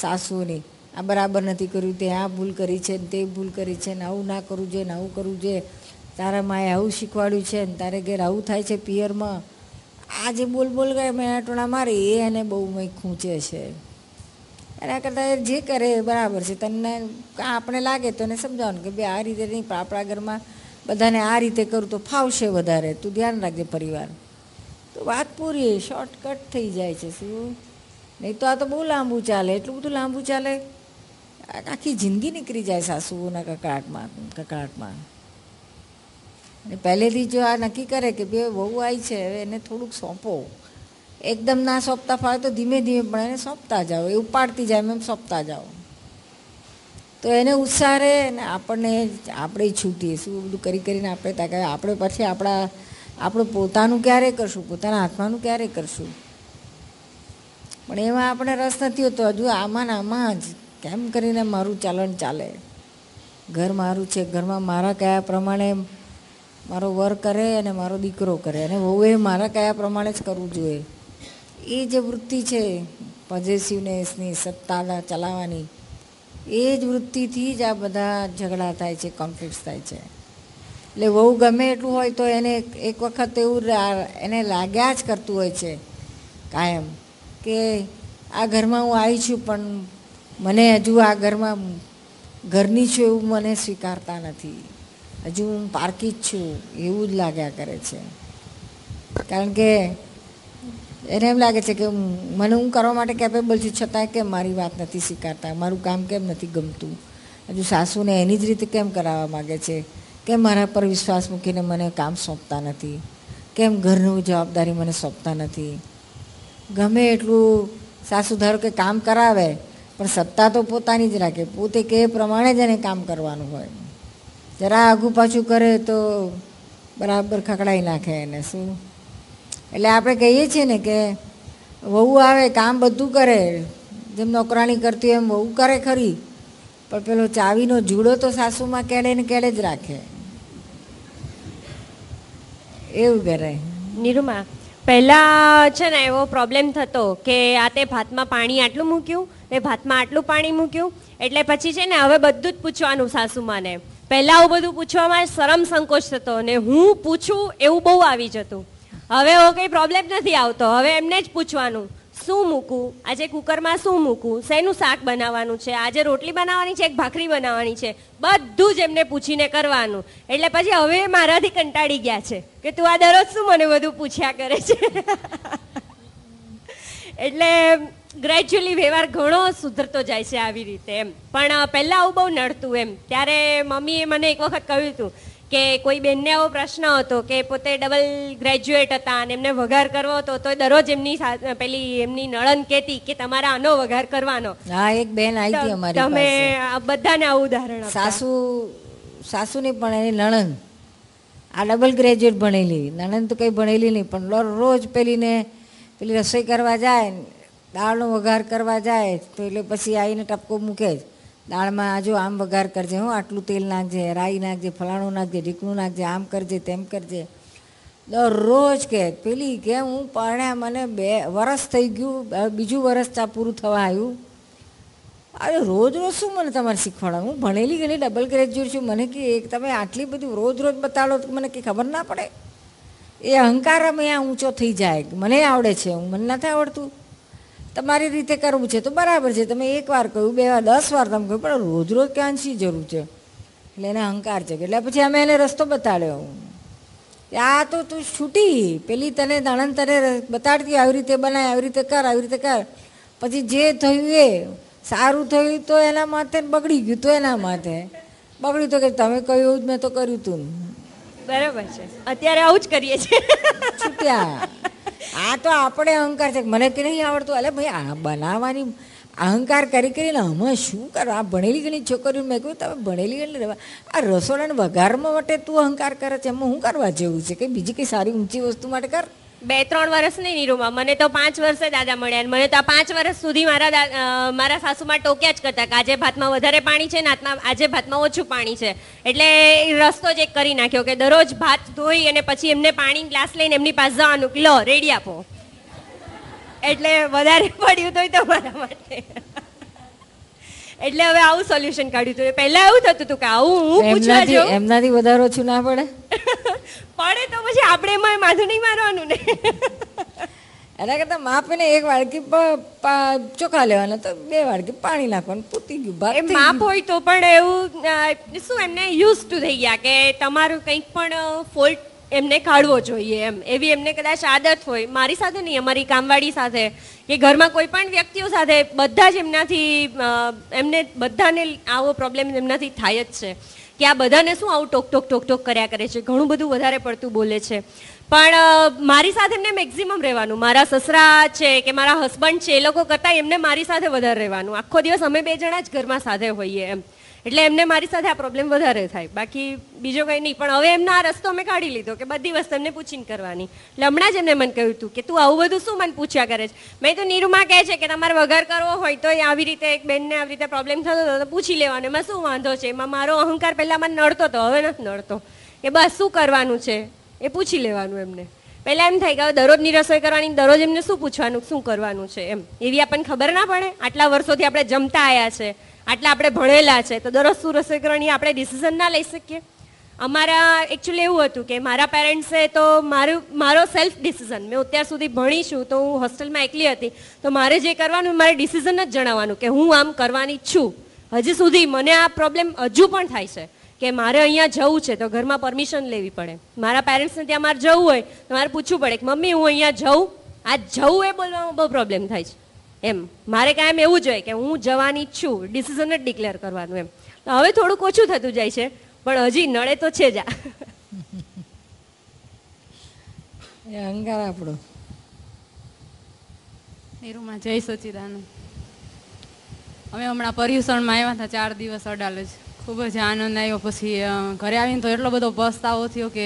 Speaker 2: સાસુઓની આ બરાબર નથી કર્યું તે આ ભૂલ કરી છે ને તે ભૂલ કરી છે ને આવું ના કરવું જોઈએ ને આવું કરવું જોઈએ તારા માએ આવું શીખવાડ્યું છે ને તારે ઘેર આવું થાય છે પિયરમાં આ જે બોલ બોલ ગયા મેં ટોણા મારી એ એને બહુ મેં ખૂંચે છે એના કરતાં જે કરે એ બરાબર છે તને આપણે લાગે તો એને સમજાવવાનું કે ભાઈ આ રીતે નહીં પણ આપણા ઘરમાં બધાને આ રીતે કરું તો ફાવશે વધારે તું ધ્યાન રાખજે પરિવાર તો વાત પૂરી શોર્ટકટ થઈ જાય છે શું નહીં તો આ તો બહુ લાંબુ ચાલે એટલું બધું લાંબુ ચાલે આખી જિંદગી નીકળી જાય સાસુઓના કકાટમાં કકાટમાં અને પહેલેથી જો આ નક્કી કરે કે બે વહુ આવી છે હવે એને થોડુંક સોંપો એકદમ ના સોંપતા ફાવે તો ધીમે ધીમે પણ એને સોંપતા જાઓ એ ઉપાડતી જાય એમ સોંપતા જાઓ તો એને ઉત્સાહ ને આપણને આપણે છૂટીએ શું બધું કરી કરીને આપણે તાકે આપણે પછી આપણા આપણું પોતાનું ક્યારે કરશું પોતાના હાથમાંનું ક્યારે કરશું પણ એમાં આપણે રસ નથી હોતો હજુ આમાં ને આમાં જ કેમ કરીને મારું ચલણ ચાલે ઘર મારું છે ઘરમાં મારા કયા પ્રમાણે મારો વર કરે અને મારો દીકરો કરે અને બહુ એ મારા કયા પ્રમાણે જ કરવું જોઈએ એ જે વૃત્તિ છે પજેસિવનેસની સત્તાના ચલાવવાની એ જ વૃત્તિથી જ આ બધા ઝઘડા થાય છે કોન્ફ્લિક્ટ થાય છે એટલે બહુ ગમે એટલું હોય તો એને એક વખત એવું એને લાગ્યા જ કરતું હોય છે કાયમ કે આ ઘરમાં હું આવી છું પણ મને હજુ આ ઘરમાં ઘરની છું એવું મને સ્વીકારતા નથી હજુ હું પારકી જ છું એવું જ લાગ્યા કરે છે કારણ કે એને એમ લાગે છે કે મને હું કરવા માટે કેપેબલ છું છતાંય કેમ મારી વાત નથી સ્વીકારતા મારું કામ કેમ નથી ગમતું હજુ સાસુને એની જ રીતે કેમ કરાવવા માગે છે કેમ મારા પર વિશ્વાસ મૂકીને મને કામ સોંપતા નથી કેમ ઘરનું જવાબદારી મને સોંપતા નથી ગમે એટલું સાસુ ધારો કે કામ કરાવે પણ સત્તા તો પોતાની જ રાખે પોતે કે પ્રમાણે જ એને કામ કરવાનું હોય જરા આઘું પાછું કરે તો બરાબર ખકડાઈ નાખે એને શું એટલે આપણે કહીએ છીએ ને કે વહુ આવે કામ બધું કરે જેમ નોકરાણી કરતી એમ વહુ કરે ખરી પણ પેલો ચાવીનો જુડો તો સાસુમાં કેળે ને કેળે જ રાખે એવું કરે
Speaker 3: નિરૂમા પહેલાં છે ને એવો પ્રોબ્લેમ થતો કે આ તે ભાતમાં પાણી આટલું મૂક્યું ને ભાતમાં આટલું પાણી મૂક્યું એટલે પછી છે ને હવે બધું જ પૂછવાનું સાસુમાને પહેલાં આવું બધું પૂછવામાં શરમ સંકોચ થતો ને હું પૂછું એવું બહુ આવી જતું હવે એવો કંઈ પ્રોબ્લેમ નથી આવતો હવે એમને જ પૂછવાનું શું મૂકું આજે કુકરમાં શું મૂકું શેનું શાક બનાવવાનું છે આજે રોટલી બનાવવાની છે એક ભાખરી બનાવવાની છે બધું જ એમને પૂછીને કરવાનું એટલે પછી હવે મારાથી કંટાળી ગયા છે કે તું આ દરરોજ શું મને બધું પૂછ્યા કરે છે એટલે ગ્રેજ્યુઅલી વ્યવહાર ઘણો સુધરતો જાય છે આવી રીતે એમ પણ પહેલાં આવું બહુ નડતું એમ ત્યારે મમ્મીએ મને એક વખત કહ્યું હતું કે કોઈ બેનને આવો પ્રશ્ન હતો કે પોતે ડબલ ગ્રેજ્યુએટ હતા અને એમને વઘાર કરવો હતો તો દરરોજ એમની પેલી એમની નળન કહેતી કે તમારા આનો વઘાર કરવાનો
Speaker 2: હા એક બેન આવી હતી અમારી તમે બધાને આ ઉદાહરણ સાસુ સાસુની પણ એની નણન આ ડબલ ગ્રેજ્યુએટ ભણેલી નણન તો કંઈ ભણેલી નહીં પણ રોજ પેલીને પેલી રસોઈ કરવા જાય દાળનો વઘાર કરવા જાય તો એટલે પછી આવીને ટપકો મૂકે જ દાળમાં આજો આમ વઘાર કરજે હું આટલું તેલ નાખજે રાઈ નાખજે ફલાણું નાખજે ઢીકણું નાખજે આમ કરજે તેમ કરજે દરરોજ કે પેલી કે હું પરણ્યા મને બે વરસ થઈ ગયું બીજું વરસ ચા પૂરું થવા આવ્યું અરે રોજ રોજ શું મને તમારે શીખવાડો હું ભણેલી ગયેલી ડબલ ગ્રેજ્યુએટ છું મને કે તમે આટલી બધી રોજ રોજ બતાડો તો મને કંઈ ખબર ના પડે એ અહંકાર અમે આ ઊંચો થઈ જાય મને આવડે છે હું મને નથી આવડતું તમારી રીતે કરવું છે તો બરાબર છે તમે એકવાર કહ્યું બે વાર દસ વાર તમે કહ્યું પણ રોજ રોજ ક્યાં શી જરૂર છે એટલે એને અહંકાર છે એટલે પછી અમે એને રસ્તો બતાડ્યો આ તો તું છૂટી પેલી તને દાણંદ તને બતાડતી આવી રીતે બનાય આવી રીતે કર આવી રીતે કર પછી જે થયું એ સારું થયું તો એના માથે બગડી ગયું તો એના માથે બગડ્યું તો કે તમે કહ્યું જ મેં તો કર્યું તું બરાબર છે અત્યારે આવું જ કરીએ છીએ છૂટ્યા આ તો આપણે અહંકાર છે મને કે નહીં આવડતું અલે ભાઈ આ બનાવવાની અહંકાર કરી કરીને હમણાં શું કરો આ ભણેલી ગણી છોકરીઓ મેં કહ્યું તમે ભણેલી ગણી રહેવા આ રસોડાને વઘારમાં માટે તું અહંકાર કરે છે એમાં હું કરવા જેવું છે કે
Speaker 3: બીજી કંઈ સારી ઊંચી વસ્તુ માટે કર બે ત્રણ વર્ષ વર્ષની નીરુમાં મને તો પાંચ વર્ષે દાદા મળ્યા મને તો આ પાંચ વર્ષ સુધી મારા મારા સાસુમાં ટોક્યા જ કરતા કે આજે ભાતમાં વધારે પાણી છે ને આતમાં આજે ભાતમાં ઓછું પાણી છે એટલે રસ્તો જ એક કરી નાખ્યો કે દરરોજ ભાત ધોઈ અને પછી એમને પાણી ગ્લાસ લઈને એમની પાસે જવાનું લો રેડી આપો એટલે વધારે *laughs* પડ્યું તો તમારા માટે એટલે હવે આવું સોલ્યુશન કાઢ્યું તું પહેલા એવું થતું હતું કે આવું હું પૂછવા જાઉં એમનાથી વધારો છું ના પડે
Speaker 5: *laughs* પડે
Speaker 3: તો પછી આપણે એમાં માથું નહીં મારવાનું ને એના કરતાં માપીને એક
Speaker 2: વાળકી ચોખા લેવાના તો બે વાળકી પાણી નાખવાનું પૂતી ગયું એ માપ હોય તો
Speaker 3: પણ એવું શું એમને યુઝ ટુ થઈ ગયા કે તમારું કંઈક પણ ફોલ્ટ એમને કાઢવો જોઈએ એમ એવી એમને કદાચ આદત હોય મારી સાથે નહીં અમારી કામવાળી સાથે કે ઘરમાં કોઈ પણ વ્યક્તિઓ સાથે બધા જ એમનાથી એમને બધાને આવો પ્રોબ્લેમ એમનાથી થાય જ છે કે આ બધાને શું આવું ટોક ટોક ટોક ટોક કર્યા કરે છે ઘણું બધું વધારે પડતું બોલે છે પણ મારી સાથે એમને મેક્ઝિમમ રહેવાનું મારા સસરા છે કે મારા હસબન્ડ છે એ લોકો કરતાં એમને મારી સાથે વધારે રહેવાનું આખો દિવસ અમે બે જણા જ ઘરમાં સાથે હોઈએ એમ એટલે એમને મારી સાથે આ પ્રોબ્લેમ વધારે થાય બાકી બીજો કંઈ નહીં પણ હવે એમનો આ રસ્તો મેં કાઢી લીધો કે બધી વસ્તુ એમને પૂછીને કરવાની એટલે હમણાં જ એમને મને કહ્યું હતું કે તું આવું બધું શું મને પૂછ્યા કરે છે મેં તો નીરુમાં કહે છે કે તમારે વગર કરવો હોય તો આવી રીતે એક બેનને આવી રીતે પ્રોબ્લેમ થતો હતો તો પૂછી લેવાનું એમાં શું વાંધો છે એમાં મારો અહંકાર પહેલાં મને નડતો હતો હવે નથી નડતો કે બસ શું કરવાનું છે એ પૂછી લેવાનું એમને પહેલાં એમ થાય કે હવે દરરોજની રસોઈ કરવાની દરરોજ એમને શું પૂછવાનું શું કરવાનું છે એમ એવી આપણને ખબર ના પડે આટલા વર્ષોથી આપણે જમતા આવ્યા છે આટલા આપણે ભણેલા છે તો દરરોજ શું રસોઈ કરવાની આપણે ડિસિઝન ના લઈ શકીએ અમારા એકચ્યુઅલી એવું હતું કે મારા પેરેન્ટ્સે તો મારું મારો સેલ્ફ ડિસિઝન મેં અત્યાર સુધી ભણી છું તો હું હોસ્ટેલમાં એકલી હતી તો મારે જે કરવાનું મારે ડિસિઝન જ જણાવવાનું કે હું આમ કરવાની છું હજી સુધી મને આ પ્રોબ્લેમ હજુ પણ થાય છે કે મારે અહીંયા જવું છે તો ઘરમાં પરમિશન લેવી પડે મારા પેરેન્ટ્સને ત્યાં મારે જવું હોય તો મારે પૂછવું પડે કે મમ્મી હું અહીંયા જઉં આ જવું એ બોલવામાં બહુ પ્રોબ્લેમ થાય છે એમ મારે કાંઈ એમ એવું જોઈએ કે હું જવાની જ છું ડિસિઝન જ ડિક્લેર કરવાનું એમ તો હવે થોડુંક ઓછું થતું જાય છે પણ હજી નડે તો છે જ આ
Speaker 7: અહંકાર આપણો નીરુમાં જય સચિદાનંદ અમે હમણાં પર્યુષણમાં આવ્યા હતા ચાર દિવસ અડાલજ ખૂબ જ આનંદ આવ્યો પછી ઘરે આવીને તો એટલો બધો પસ્તાવો થયો કે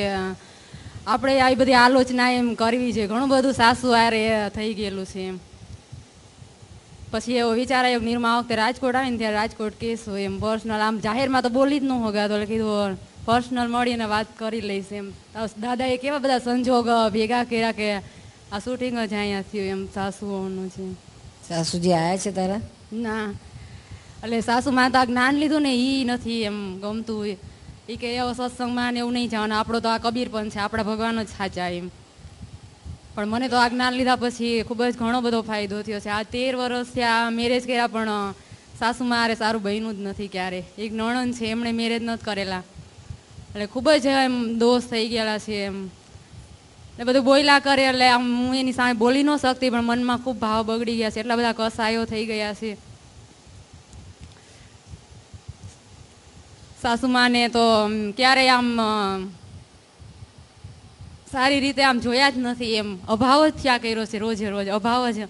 Speaker 7: આપણે આવી બધી આલોચના એમ કરવી છે ઘણું બધું સાસુ આરે થઈ ગયેલું છે એમ પછી એવો વિચાર આવ્યો નિર્મા વખતે રાજકોટ આવીને ત્યારે રાજકોટ કેસ હોય એમ પર્સનલ આમ જાહેરમાં તો બોલી જ ન હોગા તો કીધું પર્સનલ મળીને વાત કરી લઈશ એમ દાદાએ કેવા બધા સંજોગ ભેગા કર્યા કે આ શૂટિંગ જ અહીંયા થયું એમ સાસુઓનું છે
Speaker 2: સાસુજી આવ્યા છે તારા
Speaker 7: ના એટલે સાસુ માતા જ્ઞાન લીધું ને એ નથી એમ ગમતું એ કે એવો સત્સંગમાં ને એવું નહીં જવાનું આપણો તો આ કબીર પણ છે આપણા ભગવાન જ સાચા એમ પણ મને તો આ જ્ઞાન લીધા પછી ખૂબ જ ઘણો બધો ફાયદો થયો છે આ તેર વર્ષથી આ મેરેજ કર્યા પણ સાસુમાં આરે સારું બન્યું જ નથી ક્યારે એક નણંદ છે એમણે મેરેજ નથી કરેલા એટલે ખૂબ જ એમ દોષ થઈ ગયેલા છે એમ એટલે બધું બોયલા કરે એટલે આમ હું એની સામે બોલી ન શકતી પણ મનમાં ખૂબ ભાવ બગડી ગયા છે એટલા બધા કસાયો થઈ ગયા છે સાસુમાને તો ક્યારેય આમ સારી રીતે આમ જોયા જ નથી એમ અભાવ જ થયા કર્યો છે રોજે રોજ અભાવ જ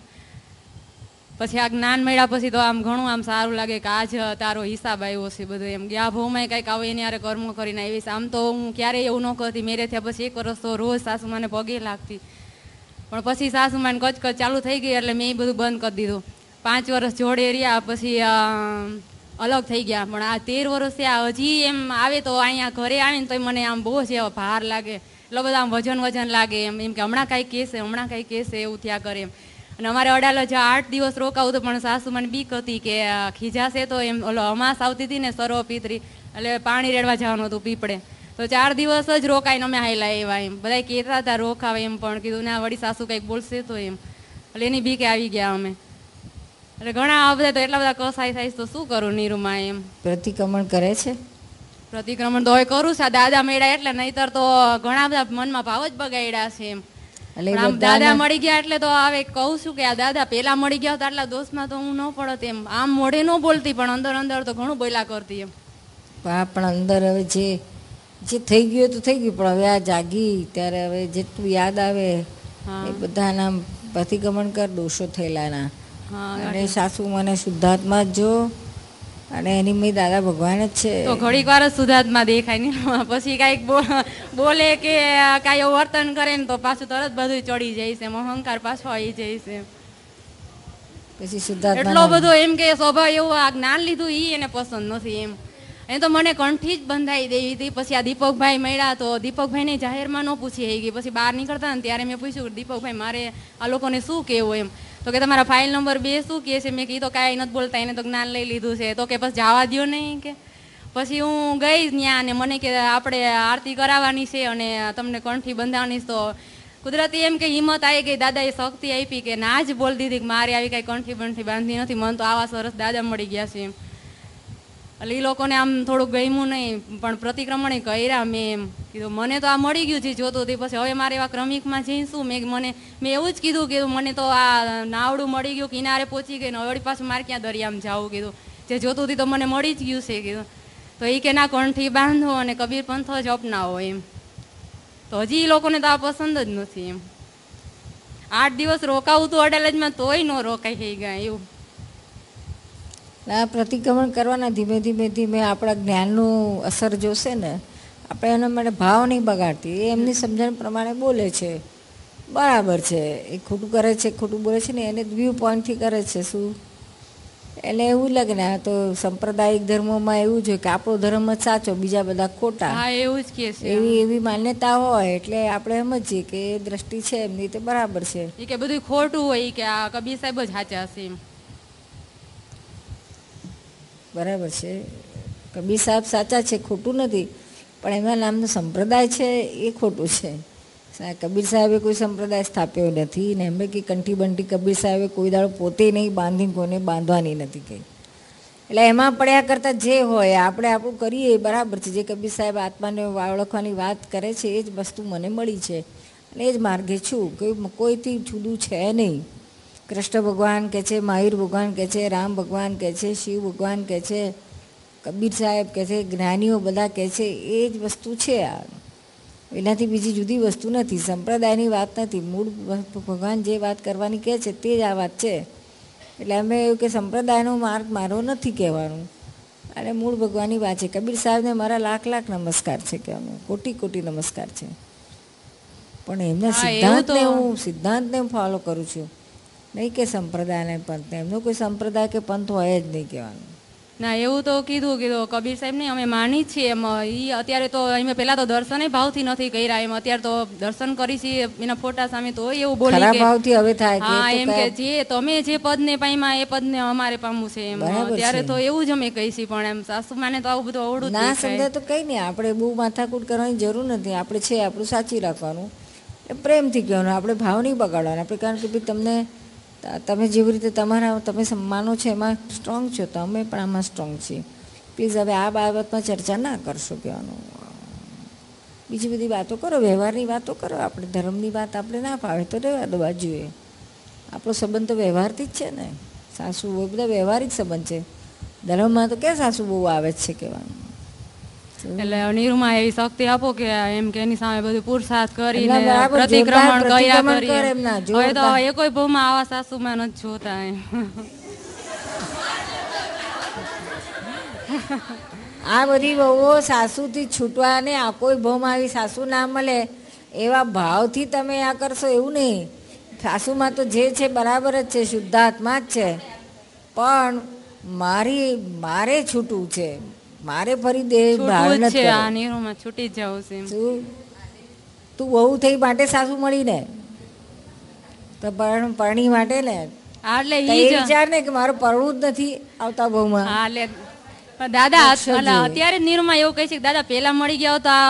Speaker 7: પછી આ જ્ઞાન મળ્યા પછી તો આમ ઘણું આમ સારું લાગે કે આજ તારો હિસાબ આવ્યો છે બધું એમ ગયા ભાવમાં કંઈક આવે એને યારે કર્મ કરીને આવી આમ તો હું ક્યારેય એવું ન કરતી મેરે થયા પછી એક વર્ષ તો રોજ સાસુમાને પગે લાગતી પણ પછી સાસુમાને કચકચ ચાલુ થઈ ગઈ એટલે મેં એ બધું બંધ કરી દીધું પાંચ વર્ષ જોડે રહ્યા પછી અલગ થઈ ગયા પણ આ તેર વર્ષ થયા હજી એમ આવે તો અહીંયા ઘરે આવીને તો મને આમ બહુ જ એવો ભાર લાગે એટલો બધા આમ વજન વજન લાગે એમ એમ કે હમણાં કાંઈ કહેશે હમણાં કાંઈ કહેશે એવું થયા કરે એમ અને અમારે અડાલો જે આઠ દિવસ રોકાવું તો પણ સાસુ મને બીક હતી કે ખીજાશે તો એમ ઓલો અમાસ આવતી હતી ને સરો પિતરી એટલે પાણી રેડવા જવાનું હતું પીપળે તો ચાર દિવસ જ રોકાઈને અમે હાયલા એવા એમ બધા કહેતા હતા રોકાવે એમ પણ કીધું ના વળી સાસુ કંઈક બોલશે તો એમ એટલે એની બીકે આવી ગયા અમે એટલે ઘણા બધા તો એટલા બધા કસાઈ થાય તો શું કરું નીરુમાં એમ
Speaker 2: પ્રતિક્રમણ કરે છે
Speaker 7: પ્રતિક્રમણ તો કરું સા દાદા મેળા એટલે નહીતર તો ઘણા બધા મનમાં ભાવ જ બગાડ્યા છે એમ
Speaker 5: આમ દાદા મળી
Speaker 7: ગયા એટલે તો હવે કહું છું કે આ દાદા પેલા મળી ગયા હતા આટલા દોષમાં તો હું ન પડત એમ આમ મોઢે ન બોલતી પણ અંદર અંદર તો ઘણું બોલા કરતી એમ
Speaker 2: પણ અંદર હવે જે જે થઈ ગયું તો થઈ ગયું પણ હવે આ જાગી ત્યારે હવે જેટલું યાદ આવે એ બધાના પ્રતિક્રમણ કર દોષો થયેલાના અને સાસુ મને શુદ્ધાત્મા જો અને એની મય દાદા ભગવાન
Speaker 7: જ છે તો ઘડીક વાર સુધાર્થમાં દેખાય નહીં પછી કાંઈક બોલે કે કાંઈ એવું વર્તન કરે ને તો પાછું તરત બધું ચડી જાય છે અહંકાર પાછો આવી જાય છે
Speaker 2: પછી સુધાર્થ એટલો બધો
Speaker 7: એમ કે સ્વભાવ એવું આ જ્ઞાન લીધું ઈ એને પસંદ નથી એમ એ તો મને કંઠી જ બંધાઈ દેવી હતી પછી આ દીપકભાઈ મળ્યા તો દીપકભાઈ દીપકભાઈને જાહેરમાં ન પૂછી ગઈ પછી બહાર નીકળતા ને ત્યારે મેં પૂછ્યું દીપકભાઈ મારે આ લોકોને શું કહેવું એમ તો કે તમારા ફાઇલ નંબર બે શું કહે છે મેં કીધું કાંઈ નથી બોલતા એને તો જ્ઞાન લઈ લીધું છે તો કે પછી જવા દો નહીં કે પછી હું ગઈ ત્યાં અને મને કે આપણે આરતી કરાવવાની છે અને તમને કંઠી બંધાવવાની તો કુદરતી એમ કે હિંમત આવી ગઈ દાદાએ શક્તિ આપી કે ના જ બોલ દીધી કે મારે આવી કાંઈ કંઠી બંઠી બાંધી નથી મને તો આવા સરસ દાદા મળી ગયા છે એમ એટલે એ લોકોને આમ થોડુંક ગમ્યું નહીં પણ પ્રતિક્રમણે કર્યા મેં એમ કીધું મને તો આ મળી ગયું છે જોતું હતી પછી હવે મારે એવા ક્રમિકમાં જઈશું મેં મને મેં એવું જ કીધું કે મને તો આ નાવડું મળી ગયું કિનારે પહોંચી ગઈ ને હવે પાછું મારે ક્યાં દરિયામાં જવું કીધું જે જોતું હતી તો મને મળી જ ગયું છે કીધું તો એ કે ના કંઠી બાંધો અને કબીર પંથો જ અપનાવો એમ તો હજી એ લોકોને તો આ પસંદ જ નથી એમ આઠ દિવસ રોકાવું હતું અડાલજમાં તોય ન રોકાઈ ગયા એવું
Speaker 2: આ પ્રતિક્રમણ કરવાના ધીમે ધીમે ધીમે આપણા જ્ઞાનનું અસર જોશે ને આપણે એના માટે ભાવ નહીં બગાડતી એ એમની સમજણ પ્રમાણે બોલે છે બરાબર છે એ ખોટું કરે છે ખોટું બોલે છે ને એને વ્યૂ પોઈન્ટથી કરે છે શું એને એવું લાગે ને તો સંપ્રદાયિક ધર્મોમાં એવું છે કે આપણો ધર્મ જ સાચો બીજા બધા ખોટા
Speaker 7: એવું જ કે છે
Speaker 2: એવી એવી માન્યતા હોય એટલે આપણે સમજીએ કે એ દ્રષ્ટિ છે એમની તે બરાબર છે
Speaker 7: કે બધું ખોટું હોય કે આ કબીર સાહેબ જ સાચા હશે એમ
Speaker 2: બરાબર છે કબીર સાહેબ સાચા છે ખોટું નથી પણ એમાં નામનો સંપ્રદાય છે એ ખોટું છે કબીર સાહેબે કોઈ સંપ્રદાય સ્થાપ્યો નથી ને એમણે કે કંઠી બંટી કબીર સાહેબે કોઈ દાડો પોતે નહીં બાંધી કોને બાંધવાની નથી કંઈ એટલે એમાં પડ્યા કરતાં જે હોય આપણે આપણું કરીએ બરાબર છે જે કબીર સાહેબ આત્માને ઓળખવાની વાત કરે છે એ જ વસ્તુ મને મળી છે અને એ જ માર્ગે છું કે કોઈથી જુદું છે નહીં કૃષ્ણ ભગવાન કે છે મહાવીર ભગવાન કહે છે રામ ભગવાન કહે છે શિવ ભગવાન કહે છે કબીર સાહેબ કે છે જ્ઞાનીઓ બધા કહે છે એ જ વસ્તુ છે આ એનાથી બીજી જુદી વસ્તુ નથી સંપ્રદાયની વાત નથી મૂળ ભગવાન જે વાત કરવાની કહે છે તે જ આ વાત છે એટલે અમે એવું કે સંપ્રદાયનો માર્ગ મારો નથી કહેવાનું અને મૂળ ભગવાનની વાત છે કબીર સાહેબને મારા લાખ લાખ નમસ્કાર છે કે અમે કોટી કોટી નમસ્કાર છે પણ એમના સિદ્ધાંતને હું સિદ્ધાંતને ફોલો કરું છું નહીં કે સંપ્રદાય અને પંથ એમનો કોઈ સંપ્રદાય કે પંથ હોય જ નહીં કહેવાનું
Speaker 7: ના એવું તો કીધું કીધું કબીર સાહેબ નહીં અમે માની છીએ એમ એ અત્યારે તો અમે પહેલાં તો દર્શને ભાવથી નથી કર્યા એમ અત્યારે તો દર્શન કરી છીએ એના ફોટા સામે તો એવું બોલી કે ભાવથી
Speaker 2: હવે થાય હા એમ કે
Speaker 7: જે તમે જે પદને પામ્યા એ પદને અમારે પામવું છે એમ અત્યારે તો એવું જ અમે કહી છીએ પણ એમ સાસુ માને તો આવું બધું અવડું ના સમજાય
Speaker 2: તો કંઈ નહીં આપણે બહુ માથાકૂટ કરવાની જરૂર નથી આપણે છે આપણું સાચી રાખવાનું પ્રેમથી કહેવાનું આપણે ભાવ નહીં બગાડવાનો આપણે કારણ કે ભાઈ તમને તમે જેવી રીતે તમારા તમે માનો છો એમાં સ્ટ્રોંગ છો તમે પણ આમાં સ્ટ્રોંગ છીએ પ્લીઝ હવે આ બાબતમાં ચર્ચા ના કરશો કહેવાનું બીજી બધી વાતો કરો વ્યવહારની વાતો કરો આપણે ધર્મની વાત આપણે ના ફાવે તો રહેવા દો જોઈએ આપણો સંબંધ તો વ્યવહારથી જ છે ને સાસુ બહુ બધા વ્યવહારિક સંબંધ છે ધર્મમાં તો ક્યાં સાસુ બહુ આવે જ છે કહેવાનું
Speaker 7: એટલે નીરુમાં એવી શક્તિ આપો કે એમ કે એની સામે બધું પુરસાદ કરીને પ્રતિક્રમણ કર્યા કરી હવે તો એ કોઈ ભૂમાં આવા સાસુમાં નથી જોતા એમ
Speaker 2: આ બધી બહુ સાસુથી છૂટવા ને આ કોઈ ભોમાં આવી સાસુ ના મળે એવા ભાવથી તમે આ કરશો એવું નહીં સાસુમાં તો જે છે બરાબર જ છે શુદ્ધાત્મા જ છે પણ મારી મારે છૂટવું છે મારે ફરી દેહ બહાર આ
Speaker 7: નીરુમાં છૂટી જાઉં છે
Speaker 2: તું બહુ થઈ માટે સાસુ મળી ને તો પણ પરણી માટે ને એટલે એ વિચાર ને કે મારું પરણું જ નથી આવતા બહુ હા એટલે દાદા અત્યારે
Speaker 7: નીરુમાં એવું કહે છે કે દાદા પેલા મળી ગયો તો આ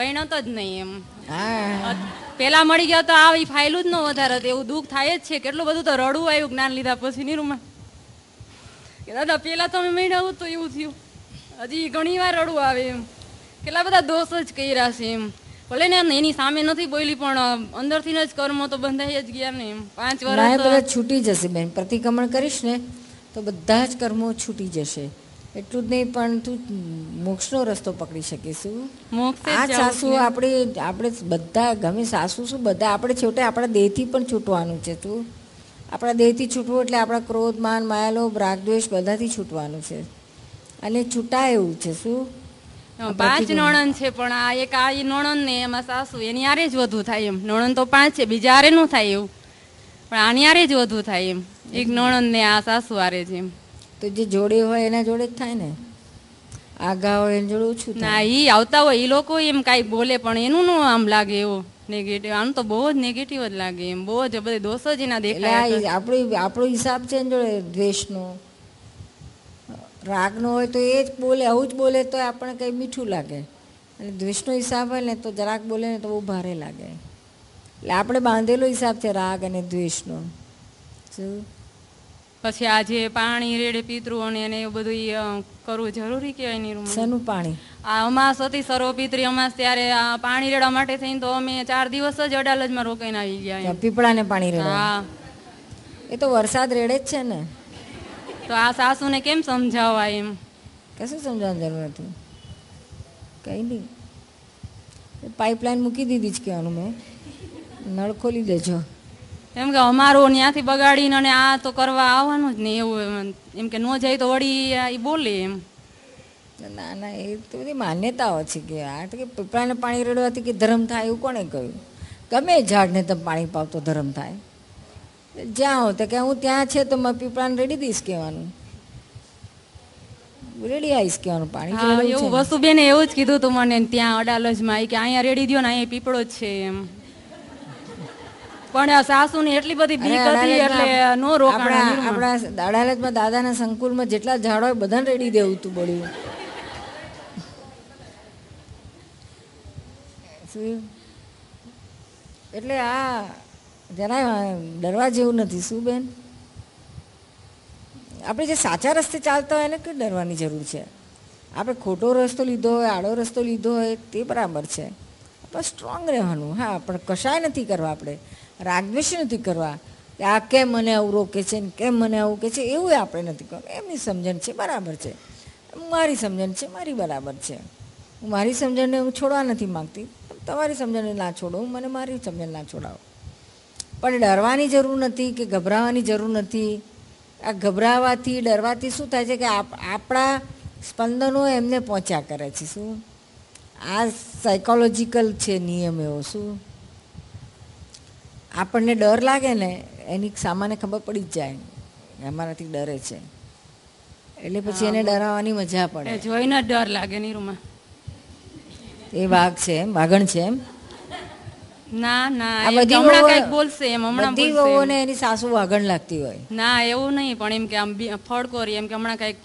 Speaker 7: પરિણતો જ નહીં એમ હા પેલા મળી ગયો તો આવી ફાઇલું જ ન વધારે એવું દુઃખ થાય જ છે કેટલું બધું તો રડવું આવ્યું જ્ઞાન લીધા પછી નિરૂમા કે દાદા પેલા તો અમે મળ્યા તો એવું થયું હજી ઘણી વાર રડવું આવે એમ કેટલા બધા દોષ જ કર્યા છે એમ ભલે ને એની સામે નથી બોલી પણ અંદરથી જ કર્મો તો બંધાઈ જ ગયા ને એમ પાંચ વર્ષ
Speaker 2: છૂટી જશે બેન પ્રતિક્રમણ કરીશ ને તો બધા જ કર્મો છૂટી જશે એટલું જ નહીં પણ તું મોક્ષનો રસ્તો પકડી શકીશું આ સાસુ આપણે આપણે બધા ગમે સાસુ શું બધા આપણે છેવટે આપણા દેહથી પણ છૂટવાનું છે તું આપણા દેહથી છૂટવું એટલે આપણા ક્રોધ માન માયાલો રાગદ્વેષ બધાથી છૂટવાનું છે અને છૂટાયું છે શું પાંચ નણંદ
Speaker 7: છે પણ આ એક આ નણંદ ને એમાં સાસુ એની આરે જ વધુ થાય એમ નણંદ તો પાંચ છે બીજા આરે નું થાય એવું પણ આની આરે જ વધુ થાય એમ એક નણંદ ને આ સાસુ આરે છે એમ તો જે જોડે
Speaker 2: હોય એના જોડે જ થાય ને
Speaker 7: આગા હોય એના જોડે ઓછું ના એ આવતા હોય એ લોકો એમ કાંઈ બોલે પણ એનું નો આમ લાગે એવો નેગેટિવ આનું તો બહુ જ નેગેટિવ જ લાગે એમ બહુ જ બધે દોષો જ એના દેખાય આપણો આપણો
Speaker 2: હિસાબ છે જોડે દ્વેષનો રાગનો હોય તો એ જ બોલે આવું જ બોલે તો આપણને કંઈ મીઠું લાગે અને દ્વેષનો હિસાબ હોય ને તો જરાક બોલે ને તો બહુ ભારે લાગે એટલે આપણે બાંધેલો હિસાબ છે રાગ અને દ્વેષનો શું
Speaker 7: પછી આજે પાણી રેડે પિતૃઓને એને એવું બધું એ કરવું જરૂરી કહેવાય નીરું શેનું પાણી આ અમાસ હતી સર્વ પિતરી અમાસ ત્યારે આ પાણી રેડવા માટે થઈને તો અમે ચાર દિવસ જ અડાલજમાં રોકાઈને આવી ગયા
Speaker 2: પીપળાને પાણી રેડવા હા
Speaker 7: એ તો વરસાદ રેડે જ છે ને તો આ સાસુને કેમ સમજાવવા એમ કશું સમજાવવાની
Speaker 2: જરૂર નથી કંઈ નહીં પાઇપલાઇન મૂકી દીધી જ કહેવાનું મેં
Speaker 7: નળ ખોલી દેજો એમ કે અમારું ત્યાંથી બગાડીને અને આ તો કરવા આવવાનું જ નહીં એવું એમ કે ન જાય તો વળી એ બોલે એમ
Speaker 2: ના ના એ તો બધી માન્યતાઓ છે કે આ તો કે પીપળાને પાણી રેડવાથી કે ધર્મ થાય એવું કોણે કહ્યું ગમે ઝાડને તમે પાણી પાવ તો ધર્મ થાય જાઉં તો કે હું ત્યાં છે તો મેં પીપળાને રેડી દઈશ કહેવાનું રેડી આવીશ કહેવાનું પાણી એવું
Speaker 7: વસ્તુ બેને એવું જ કીધું તું મને ત્યાં અડાલજમાં આવી કે અહીંયા રેડી દો ને અહીંયા પીપળો જ છે એમ પણ સાસુની એટલી બધી બીક હતી એટલે નો રોકાણા આપણા
Speaker 2: અડાલજમાં દાદાના સંકુલમાં જેટલા ઝાડો હોય બધાને રેડી દેવું તું પડ્યું એટલે આ જરાય ડરવા જેવું નથી શું બેન આપણે જે સાચા રસ્તે ચાલતા હોય એને કે ડરવાની જરૂર છે આપણે ખોટો રસ્તો લીધો હોય આડો રસ્તો લીધો હોય તે બરાબર છે પણ સ્ટ્રોંગ રહેવાનું હા પણ કશાય નથી કરવા આપણે રાગદ્વેષ નથી કરવા કે આ કેમ મને આવું રોકે છે ને કેમ મને આવું કે છે એવું આપણે નથી કરવું એમની સમજણ છે બરાબર છે મારી સમજણ છે મારી બરાબર છે હું મારી સમજણને હું છોડવા નથી માગતી તમારી સમજણને ના છોડો મને મારી સમજણ ના છોડાવો પણ ડરવાની જરૂર નથી કે ગભરાવાની જરૂર નથી આ ગભરાવાથી ડરવાથી શું થાય છે કે આપણા સ્પંદનો એમને પહોંચ્યા કરે છે શું આ સાયકોલોજીકલ છે નિયમ એવો શું આપણને ડર લાગે ને એની સામાન્ય ખબર પડી જ જાય અમારાથી ડરે છે એટલે પછી એને ડરાવવાની મજા પડે
Speaker 7: જોઈને ડર લાગે નીરુમાં
Speaker 2: એ વાઘ છે એમ વાગણ છે એમ
Speaker 7: ના ના બધી હમણાં કઈક બોલશે એમ હમણાં બધી વહુઓને
Speaker 2: એની સાસુ વાગણ લાગતી હોય
Speaker 7: ના એવું નહીં પણ એમ કે આમ ફળ કોરી એમ કે હમણાં કઈક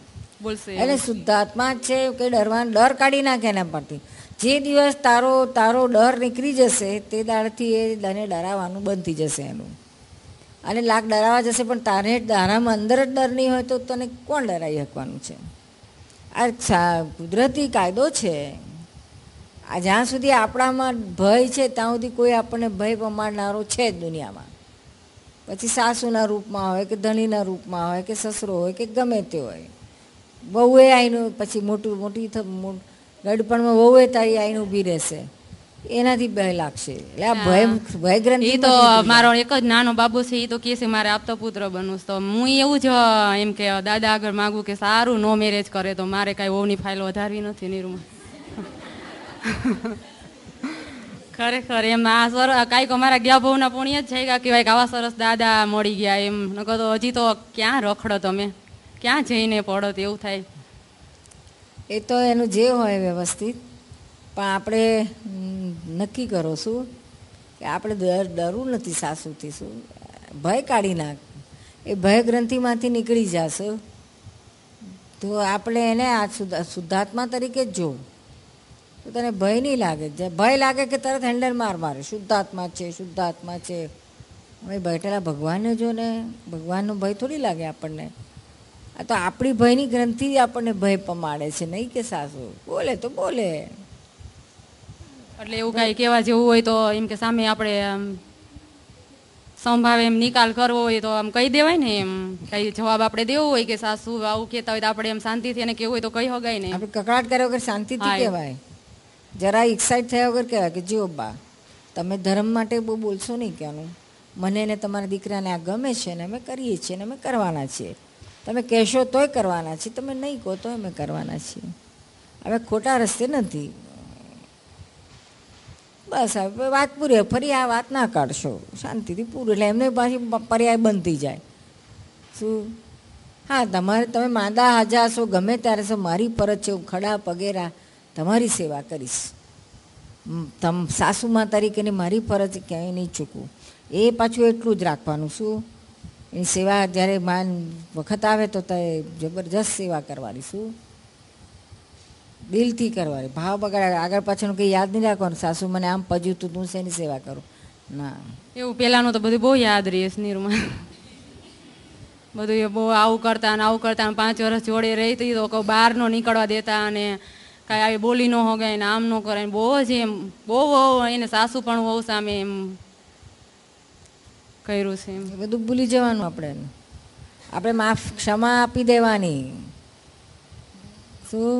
Speaker 7: બોલશે એટલે
Speaker 2: શુદ્ધાત્મા છે કે ડરવાનો ડર કાઢી નાખે એના પરથી જે દિવસ તારો તારો ડર નીકળી જશે તે દાડથી એ તને ડરાવાનું બંધ થઈ જશે એનું અને લાગ ડરાવા જશે પણ તારે તારામાં અંદર જ ડર નહીં હોય તો તને કોણ ડરાવી શકવાનું છે અચ્છા કુદરતી કાયદો છે જ્યાં સુધી આપણામાં ભય છે ત્યાં સુધી કોઈ આપણને ભય પમાડનારો છે જ દુનિયામાં પછી સાસુના રૂપમાં હોય કે ધણીના રૂપમાં હોય કે સસરો હોય કે ગમે તે હોય બહુએ આઈનું પછી મોટું મોટી ગડપણમાં બહુએ તારી આવીને ઊભી રહેશે એનાથી બે લાગશે એટલે આ ભય ભય ગ્રંથિ તો મારો
Speaker 7: એક જ નાનો બાબુ છે એ તો કહે છે મારે આપતો પુત્ર બનવું તો હું એવું જ એમ કે દાદા આગળ માગું કે સારું નો મેરેજ કરે તો મારે કાંઈ ઓવની ફાઇલ વધારવી નથી નિરૂમા ખરેખર એમ આ સર કાંઈક અમારા ગયા ભાવના પુણ્ય જ છે કે કહેવાય કે આવા સરસ દાદા મળી ગયા એમ નકો તો હજી તો ક્યાં રખડો તમે ક્યાં જઈને પડો એવું થાય એ તો
Speaker 2: એનું જે હોય વ્યવસ્થિત પણ આપણે નક્કી કરો શું કે આપણે ડર ડરવું નથી સાસુથી શું ભય કાઢી નાખ એ ભય ગ્રંથિમાંથી નીકળી જશે તો આપણે એને આ શુદ્ધાત્મા તરીકે જ જોવું તો તને ભય નહીં લાગે ભય લાગે કે તરત હેન્ડલ માર મારે શુદ્ધાત્મા છે શુદ્ધાત્મા છે હવે બેઠેલા ભગવાનને જો ને ભગવાનનો ભય થોડી લાગે આપણને આ તો આપણી ભયની ગ્રંથિ આપણને ભય પમાડે છે નહીં કે સાસુ
Speaker 7: બોલે તો બોલે એટલે એવું કાંઈ કહેવા જેવું હોય તો એમ કે સામે આપણે આમ સંભાવે એમ નિકાલ કરવો હોય તો આમ કહી દેવાય ને એમ કઈ જવાબ આપણે દેવો હોય કે સાસુ આવું કહેતા હોય તો આપણે એમ શાંતિથી એને કેવું હોય તો કહી હગાય નહીં આપણે કકડાટ કર્યો કે શાંતિથી કહેવાય
Speaker 2: જરા એક્સાઇટ થયા વગર કહેવાય કે જો બા તમે ધર્મ માટે બહુ બોલશો નહીં કહેવાનું મને ને તમારા દીકરાને આ ગમે છે ને અમે કરીએ છીએ ને અમે કરવાના છીએ તમે કહેશો તોય કરવાના છીએ તમે નહીં કહો તોય અમે કરવાના છીએ હવે ખોટા રસ્તે નથી બસ હવે વાત પૂરી ફરી આ વાત ના કાઢશો શાંતિથી પૂરું એટલે એમને પાછી પર્યાય બનતી જાય શું હા તમારે તમે માંદા હાજા છો ગમે ત્યારે છો મારી પરત છે ખડા પગેરા તમારી સેવા કરીશ તમ સાસુમાં તરીકેને મારી ફરજ ક્યાંય નહીં ચૂકવું એ પાછું એટલું જ રાખવાનું શું એની સેવા જ્યારે માન વખત આવે તો તે જબરજસ્ત સેવા કરવાની શું દિલથી કરવાની ભાવ બગાડ આગળ પાછળનું કંઈ યાદ નહીં રાખવાનું સાસુ મને આમ પજ્યું તું તું શેની સેવા
Speaker 5: કરું ના
Speaker 7: એવું પહેલાંનું તો બધું બહુ યાદ રહીશ નિર્મા બધું એ બહુ આવું કરતા ને આવું કરતા પાંચ વર્ષ જોડે રહી તો કહું બહારનો નીકળવા દેતા અને કાંઈ આવી બોલી ન હોગાય ને આમ ન કરે બહુ જ એમ બહુ એને સાસુ પણ બહુ સામે એમ
Speaker 2: કર્યું છે એમ બધું ભૂલી જવાનું આપણે આપણે માફ ક્ષમા આપી દેવાની શું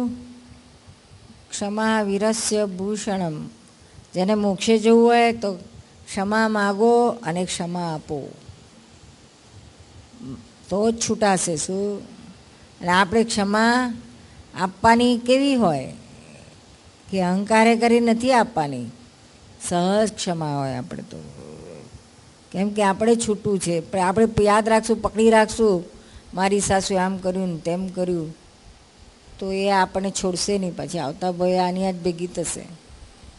Speaker 2: ક્ષમા વિરસ્ય ભૂષણમ જેને મોક્ષે જવું હોય તો ક્ષમા માગો અને ક્ષમા આપો તો જ છૂટાશે શું અને આપણે ક્ષમા આપવાની કેવી હોય કે અહંકારે કરી નથી આપવાની સહજ ક્ષમા હોય આપણે તો કેમ કે આપણે છૂટું છે આપણે યાદ રાખશું પકડી રાખશું મારી સાસુ આમ કર્યું ને તેમ કર્યું તો એ આપણને છોડશે નહીં પછી આવતા ભય આની આજ ભેગી થશે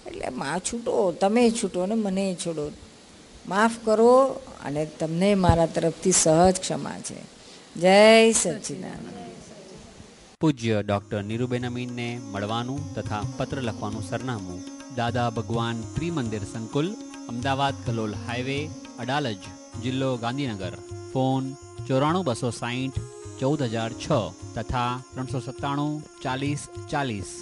Speaker 2: એટલે મા છૂટો તમે છૂટો ને મને છોડો માફ કરો અને તમને મારા તરફથી સહજ ક્ષમા છે જય સચિદાનંદ
Speaker 1: પૂજ્ય ડૉક્ટર નીરુબેન અમીનને મળવાનું તથા પત્ર લખવાનું સરનામું દાદા ભગવાન ત્રિમંદિર સંકુલ અમદાવાદ કલોલ હાઈવે અડાલજ જિલ્લો ગાંધીનગર ફોન ચોરાણું બસો સાહીઠ ચૌદ હજાર છ તથા ત્રણસો સત્તાણું ચાલીસ ચાલીસ